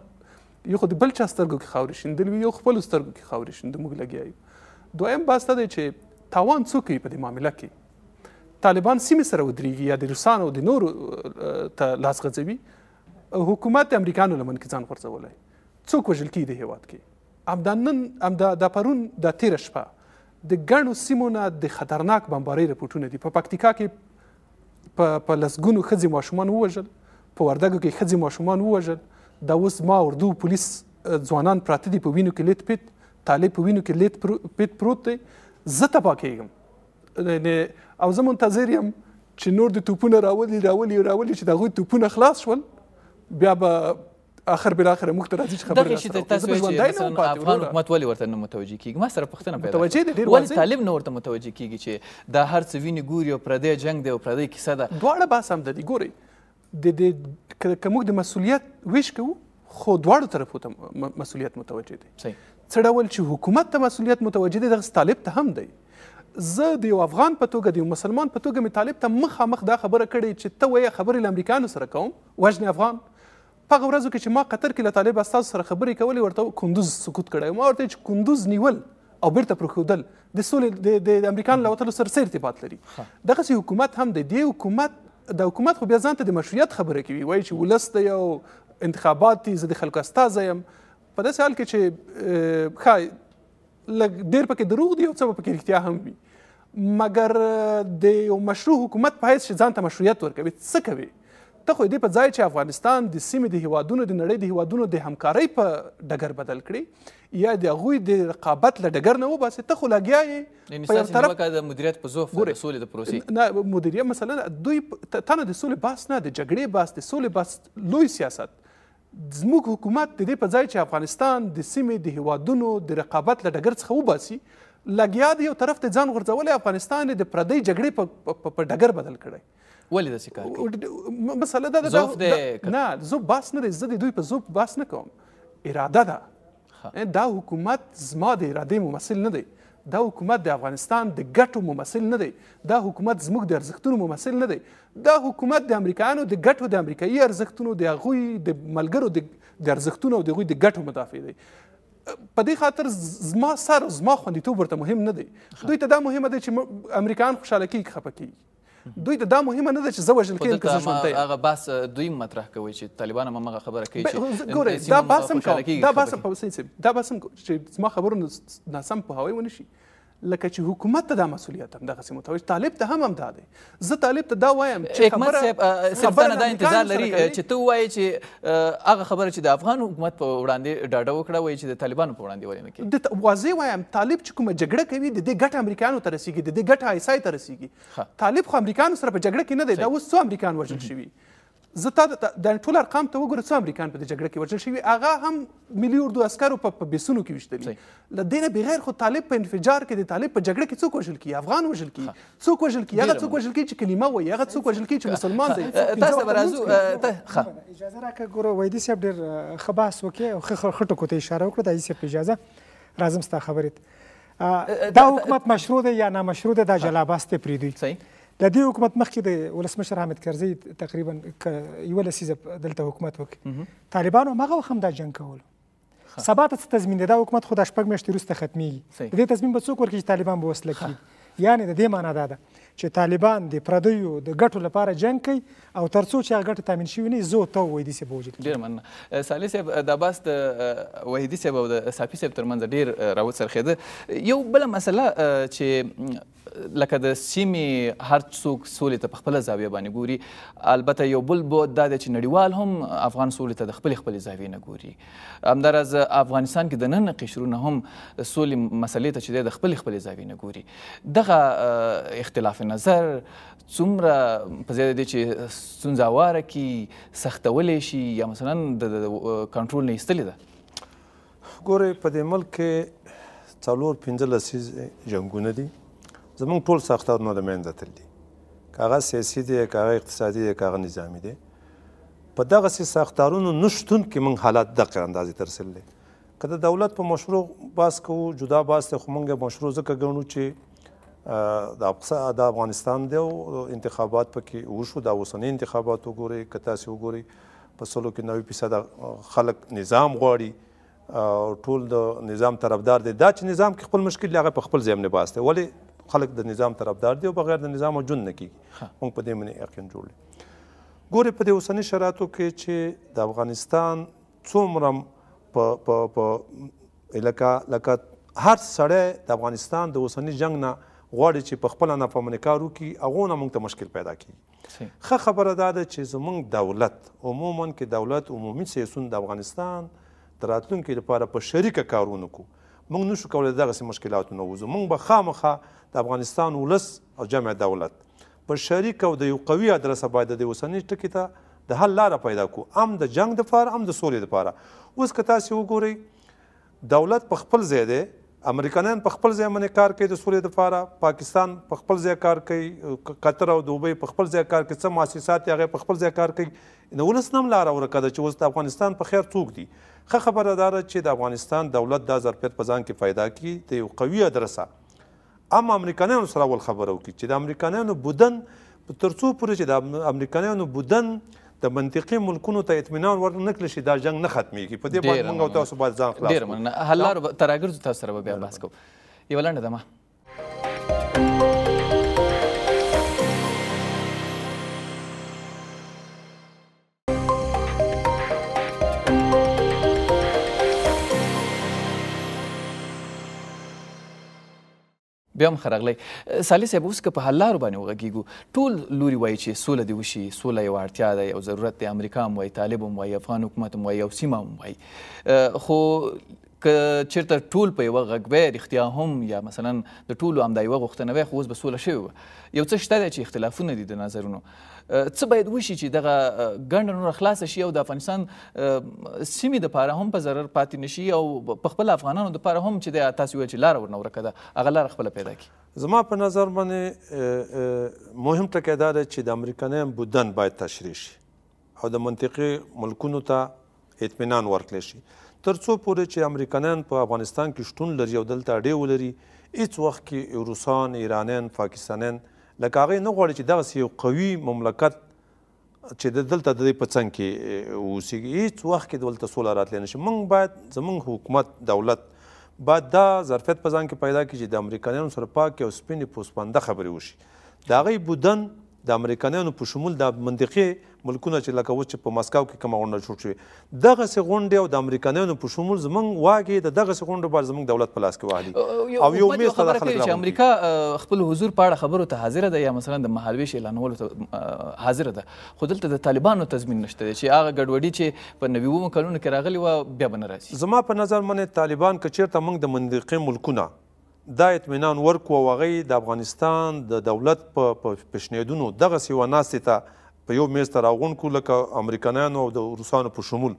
یو خو د بل چا سترګو کې خاورې شیندلې وي یو خپل سترګو کې خاورې شیندو موږ لګیا یو دویم بحث دا دی چې تاوان څوک کوي په دې معامله کې طالبان سیمې سره ودرېږي یا د روسانو د نورو ته لاس غځوي حکومت د امریکانو لمن کې ځان غورځولی څوک وژل کیږي د هیواد کې امدا نن امدا د پرون د تیر شپه د ګڼو سیمو نه د خطرناک بمبارۍ رپورټونه دي په پکتیکا کې په په لسګونو ښځې ماشومان ووژل په وردګو کې ښځې ماشومان ووژل دا اوس ما اردو پولیس ځوانان پراته دي په وینو کې لیت پیت طالب په وینو کې لیت پرو پیت پروت دی زه تبا کېږم او زه منتظر یم چې نور د توپونه راولي راولي راولي چې د هغوی توپونه خلاص شول بیا به اخر بل اخر موږ ته راځي چې خبره راځي دغه تاسو چې افغان حکومت ولې ورته نه متوجي کیږي ما سره پښتنه پیدا متوجي دي ډیر ولې طالب نه ورته متوجي کیږي چې دا هر څه ویني ګوري او پردی جنگ دی او پردی کیسه ده دواړه با سم دي ګوري د د کومو د مسولیت ویش کوو خو دواړو طرفو ته مسولیت متوجي دي صحیح څه ډول چې حکومت ته مسولیت متوجي دي دغه طالب ته هم دی زه د یو افغان په توګه د یو مسلمان په توګه مې طالب ته مخامخ دا خبره کړې چې ته وایې خبرې له امریکایانو سره کوم وژنې افغان په هغه ورځو کې چې ما قطر کې له طالب استاد سره خبرې کولې ورته کندوز سقوط کړی ما ورته چې کندوز نیول او بیرته پرخودل د سولې د امریکایانو له وتلو سره څه ارتباط لري دغسې حکومت هم د دې حکومت د حکومت خو بیا ځان ته د مشروعیت خبره کوي وایي چې ولس دی او انتخابات دي زه د خلکو استازی یم په داسې حال کې چې ښایي لږ ډېر پکې دروغ دي او څه به پکې رښتیا هم وي مګر د یو مشروع حکومت په حیث چې ځان ته مشروعیت ورکوي څه کوي ته خو دې په ځای چې افغانستان د سیمې د هیوادونو د نړۍ د هیوادونو د همکارۍ په ډګر بدل کړي یا د هغوی د رقابت له ډګر نه وباسې ته خو لګیا یې په یو طرف د مدیریت په زوف د سولې د پروسې نه مدیریت مثلا دوی تنه د سولې بحث نه د جګړې بحث د سولې بحث لوی سیاست زموږ حکومت د دې په ځای چې افغانستان د سیمې د هیوادونو د رقابت له ډګر څخه وباسي لګیا دی یو طرف ته ځان غورځولی افغانستان د پردۍ جګړې په ډګر بدل کړی ولې داسې کار کوي مسله دا ده ذوف دی نه زه بحث نه دی زه د دوی په ذوف بحث نه کوم اراده ده دا حکومت زما د ارادې ممثل نه دی دا حکومت د افغانستان د ګټو ممثل نه دی دا حکومت زموږ د ارزښتونو ممثل نه دی دا حکومت د امریکایانو د ګټو د امریکایي ارزښتونو د هغوی د ملګرو د ارزښتونو او د هغوی د ګټو مدافع دی په دې خاطر زما سر زما خوندیتوب ورته مهم نه دی دوی ته دا مهمه دی چې امریکایان خوشحاله کیږي خفه کیږي دوی ته دا مهمه نه ده چې زه وژل کېږم که زه ژوندی هغه بحث دوی مطرح کوي چې طالبان هم همغه خبره کوي چې ګورئ دا بحث هم کوم دا بحث هم دا بحث هم چې زما خبرو ناسم پوهاوی ونه شي لکه چې حکومت ته دا مسولیت هم دغه متوجه طالب ته هم هم دا دی زه طالب ته دا وایم چې خبره صاحب سلطان دا انتظار لري چې ته وایې چې هغه خبره چې د افغان حکومت په وړاندې ډاډه وکړه وایي چې د طالبانو په وړاندې ولې نه کوي د واضح وایم طالب چې کومه جګړه کوي د دې ګټه امریکایانو ته رسیږي د دې ګټه ایسای ته رسیږي طالب خو امریکایانو سره په جګړه کې نه دی دا اوس څو امریکایان وژل شوي زه تا د ټول ارقام ته وګوره څو امریکایان په دې جګړه کې وژل شوي هغه هم ملي اردو عسکرو په بیسونو کې ویشتل له دې نه بغیر خو طالب په انفجار کې د طالب په جګړه کې څوک وژل کی افغان وژل کی څوک وژل کی هغه څوک وژل کی چې کلمه وایي هغه څوک وژل کی چې مسلمان دی تاسو برازو اجازه راکړه ګوره وایدي صاحب ډېر خباس وکي او خټو کوته اشاره وکړه د ایسه اجازه راځم ستا خبرې دا حکومت مشروع دی یا نامشروع دی دا جلا بحث پرې دی صحیح د دې حکومت مخکې د ولسمشر حامد کرزي تقریبا یو لسیزه دلته حکومت وکړ طالبانو هغه وخت هم دا جنگ کول سبا ته تضمین دا حکومت خو د شپږ میاشتې وروسته ختمیږي د دې تضمین به څوک ورکړي چې طالبان به وسله کړي یعنې د دې معنا دا ده چې طالبان د پردیو د غټو لپاره جنگ کوي او ترڅو چې هغه غټه تامین شوی نه زه ته وېدی سه بوجد ډیر مننه سالي صاحب د باس د وېدی صاحب او د صافي صاحب ترمنځ ډیر راوڅرخېده یو بل مسله چې لکه د سیمې هر څوک سولې ته په خپله زاویه باندې ګوري البته یو بل بود دا دی چې نړیوال هم افغان سولې ته د خپلې خپلې زاویې نه ګوري همداراز افغانستان کې د نن قشرونه هم سولې مسلې ته چې دی د خپلې خپلې زاویې نه ګوري دغه اختلاف نظر څومره په زیاده دی چې ستونزه واره کړي سختولی شي یا مثلا د کنټرول نه ایستلې ده ګورئ په دې ملک کې څلور پنځه لسیز جنګونه دي زمونږ ټول ساختارونه له منځه تللي که هغه سیاسي دی که هغه اقتصادي دی که هغه نظامي دی په دغسې ساختارونو نه شتون کې موږ حالات دغه اندازې ترسللی که د دولت په مشروع باس کوو جدا باس دی خو موږ مشروع ځکه ګڼو چې د افغانستان دی او انتخابات پکې وشو دا اوسني انتخابات وګورئ که تاسې وګورئ په سلو کې نوي فیصده خلک نظام غواړي ټول د نظام طرفدار دي دا چې نظام کې خپل مشکل هغه په خپل ځای باس دی ولې خلک د نظام طرفدار دي او بغیر د نظام جون نه کیږي موږ په دې باندې یقین جوړ ګوري په دې اوسنی شرایطو کې چې د افغانستان څومره په په په لکه لکه هر سړی د افغانستان د اوسنی جنگ نه غواړي چې په خپل نه پمن کار وکړي هغه نه موږ ته مشکل پیدا کوي خه خبره دا ده چې زمونږ دولت عموما کې دولت عمومي سیاسون د افغانستان تراتلونکو لپاره په شریکه کارونه کوي موږ نشو کولای دغسې مشکلاتو نه ووځو موږ به خامخا د افغانستان ولس او جمع دولت په شریک او د یو قوي ادرسه باید د اوسني ټکي ته د حل لاره پیدا کو ام د جنگ دپاره ام د سولې دپاره اوس که تاسې وګورئ دولت په خپل ځای دی امریکایان په خپل ځای باندې کار کوي د سولې لپاره پاکستان په خپل ځای کار کوي قطر او دوبۍ په خپل ځای کار کوي څه مؤسسات هغه په خپل ځای کار کوي نو ولس نم لار ورکه چې اوس د افغانستان په خیر څوک دي خه خبره دار چې د افغانستان دولت د ظرفیت په ځان کې फायदा کوي ته یو قوي ادرسه اما امریکایانو سره ول خبرو کوي چې د امریکایانو بودن ترڅو پورې چې د امریکایانو بودن د منطقي ملکونو ته اطمینان ورنکړل شي دا جنگ نه ختمیږي په دې باندې موږ تاسو باید ځان خلاص ډیر مننه حل لار تراګرځو تاسو سره بیا بحث کوو یو لنډه دمه بیا هم ښه راغلی سالي صاحب اوس که په حل لارو باندې وغږیږو ټول لوري وایي چې سوله دې وشي سوله یو اړتیا ده یو ضرورت دی امریکا هم وایي طالب هم وایي افغان حکومت هم وایي او سیمه هم وایي خو که چیرته ټول په یوه غږوی رښتیا هم یا مثلا د ټولو همدا یوه غوښتنه وی خو اوس به سوله شوې وه یو څه شته دی چې اختلافونه دي د نظرونو څه باید وشي چې دغه ګنډه نوره خلاصه شي او د افغانستان سیمې دپاره هم په ضرر پاتې نشي او په خپل افغانانو دپاره هم چې دی تاسو ویل چې لاره ورنه ورکه ده هغه لاره خپله پیدا کړي زما په نظر باندې مهم ټکی دا دی چې د امریکایي بودن باید تشریح شي او د منطقې ملکونو ته اطمینان ورکړل شي ترڅو پورې چې امریکایان په افغانستان کې شتون لري او دلته اړې ولري هیڅ وخت کې روسان ایرانیان پاکستانیان لکه هغه نه غواړي چې دغه یو قوي مملکت چې د دلته د په څنګ کې اوسېږي هیڅ وخت کې دلته سوله راتلی نشي موږ باید زموږ حکومت دولت باید دا ظرفیت په ځان کې پیدا کړي چې د امریکایانو سره پاک او سپینې پوسپنده خبرې وشي د هغې بودن د امریکایانو په شمول د منطقي ملکونه چې لکه اوس چې په مسکو کې کومه غونډه جوړ شوې دغسې غونډې او د امریکایانو په شمول زموږ واګې د دغسې غونډو باندې زموږ دولت په لاس کې واهلي او یو میز ته خلک چې امریکا خپل حضور په اړه خبرو ته حاضره ده یا مثلا د مهالویش اعلانولو ته حاضره ده خو دلته د طالبانو تضمین نشته چې هغه ګډوډي چې په نویو کلونو کې راغلي و بیا به نه راځي زما په نظر منې طالبان که چېرته موږ د منطقي ملکونه دا اطمینان ورکو او هغه د افغانستان د دولت په پښنیدونو دغه سی وناستې ته په یو میز ته راغون کو لکه امریکایانو او د روسانو په شمول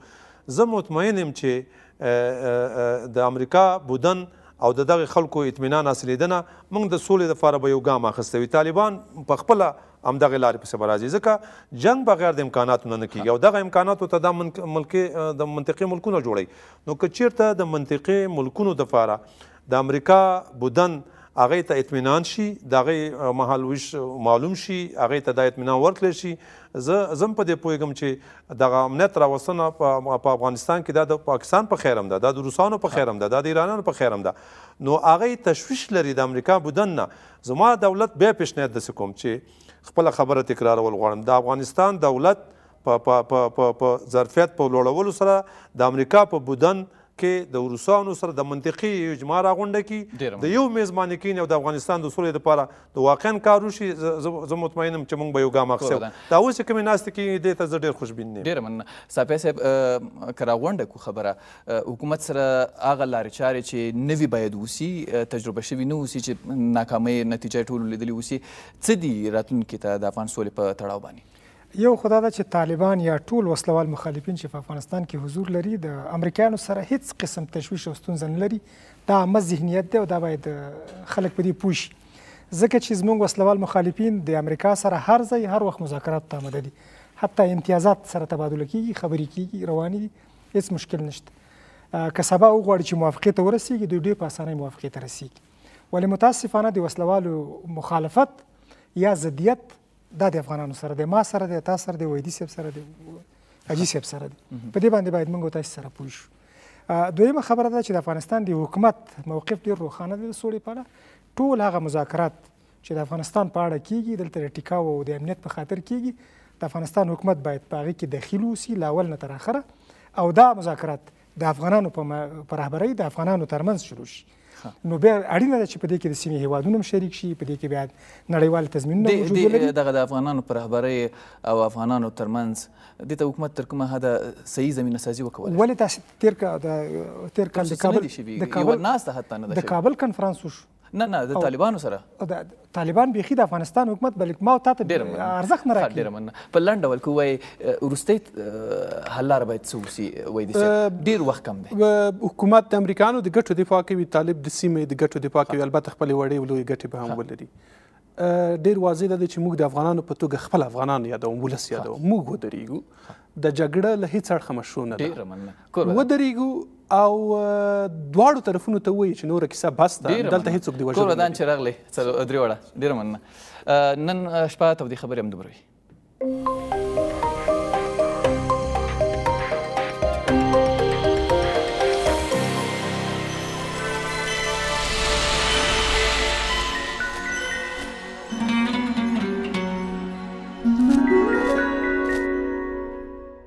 زه مطمئن یم چې د امریکا بودن او د دغه خلکو اطمینان حاصلېدنه موږ د سولې دپاره به یو ګام اخیستی وي طالبان په خپله همدغې لارې پسې به راځي ځکه جنګ بغیر د امکاناتو نه نه کیږي او دغه امکاناتو ته دا ملکي د منطقي ملکونه جوړوي نو که چیرته د منطقي ملکونو دپاره د امریکا بودن هغه ته اطمینان شي د هغه مهالویش معلوم شي هغه ته د اطمینان ورکړل شي زه زم په دې پوهیږم چې دغه امنیت راوستنه په افغانستان کې د پاکستان په خیر هم ده د روسانو په خیر هم ده د ایرانانو په خیر هم ده نو هغه تشویش لري د امریکا بودن نه زما دولت بیا پیشنهاد داسې کوم چې خپله خبره تکرارول غواړم د افغانستان دولت په په په په ظرفیت په لوړولو سره د امریکا په بودن کې د روسانو سره د منطقي اجماع راغونډه کی د یو میزبان کین او د افغانستان د سولې لپاره د واقعن کار وشي زه مطمئن یم چې موږ به یو ګام اخلو دا اوس کومې ناستې کې دې ته زه ډېر خوشبین یم ډېر مننه ساپی صاحب که راغونډه کو خبره حکومت سره هغه لارې چارې چې نوي باید وسي تجربه شوي نه وسي چې ناکامۍ نتیجه ټولو لیدلې وسي څه دي راتلونکي ته د افغان سولې په تړاو باندې یو خدا دا چې طالبان یا ټول وسلوال مخالفین چې په افغانستان کې حضور لري د امریکایانو سره هیڅ قسم تشویش او ستونزه نه لري دا عامه ذهنیت دی او دا باید خلک په دې پوه شي ځکه چې زموږ وسلوال مخالفین د امریکا سره هر ځای هر وخت مذاکرات ته آماده دي حتی امتیازات سره تبادله کیږي خبرې کیږي روانې دي هیڅ مشکل نشته که سبا وغواړي چې موافقې ته ورسیږي دوی ډېر په اسانۍ موافقې ته رسیږي ولې متاسفانه د وسلوالو مخالفت یا ضدیت دا د افغانانو سره دی ما سره دی تاسو سره دی وېدی سیب سره دی حاجی سیب سره دی په دې باندې باید موږ تاسو سره پوه شو دویمه خبره ده چې د افغانستان د حکومت موقف ډیر روښانه دی د سولې په اړه ټول هغه مذاکرات چې د افغانستان په اړه کیږي دلته د ټیکاو او د امنیت په خاطر کیږي د افغانستان حکومت باید په هغه کې دخیل وسی لاول نه تر اخره او دا مذاکرات د افغانانو په رهبرۍ د افغانانو ترمنځ شروع شي نو بیا اړینه ده چې په دې کې د سیمې هیوادونه هم شریک شي په دې کې بیا نړیوال تضمینونه موجود ولري دغه د افغانانو پر رهبرۍ او افغانانو ترمنځ د ته حکومت تر کومه حده صحیح زمينه سازي وکول ولې تاسو تیر کا د تیر کال د کابل د کابل ناس ته حتی نه ده د کابل کنفرانس وشو نه نه د طالبانو سره د طالبان بیخي د افغانستان حکومت بلکې ما او تاسو ډېر ارزښت نه راکړي ډېر مننه په لنډ ډول کوی ورستۍ حل لار باید څه وسی وای دي ډېر وخت کم دی حکومت د امریکانو د ګټو دفاع کوي طالب د سیمې د ګټو دفاع کوي البته خپل وړې ولوي ګټې به هم ولري ډیر واضح ده چې موږ د افغانانو په توګه خپل افغانان یادو ولس یادو موږ ودرېږو د جګړه له هیڅ اړخه مشروع نه ده ودرېږو او دواړو طرفونو ته وایي چې نوره کیسه بس ده دلته هیڅوک دی وژل ټول ودان چې راغلی درې وړه ډېره مننه نن شپه تودې خبرې هم دومره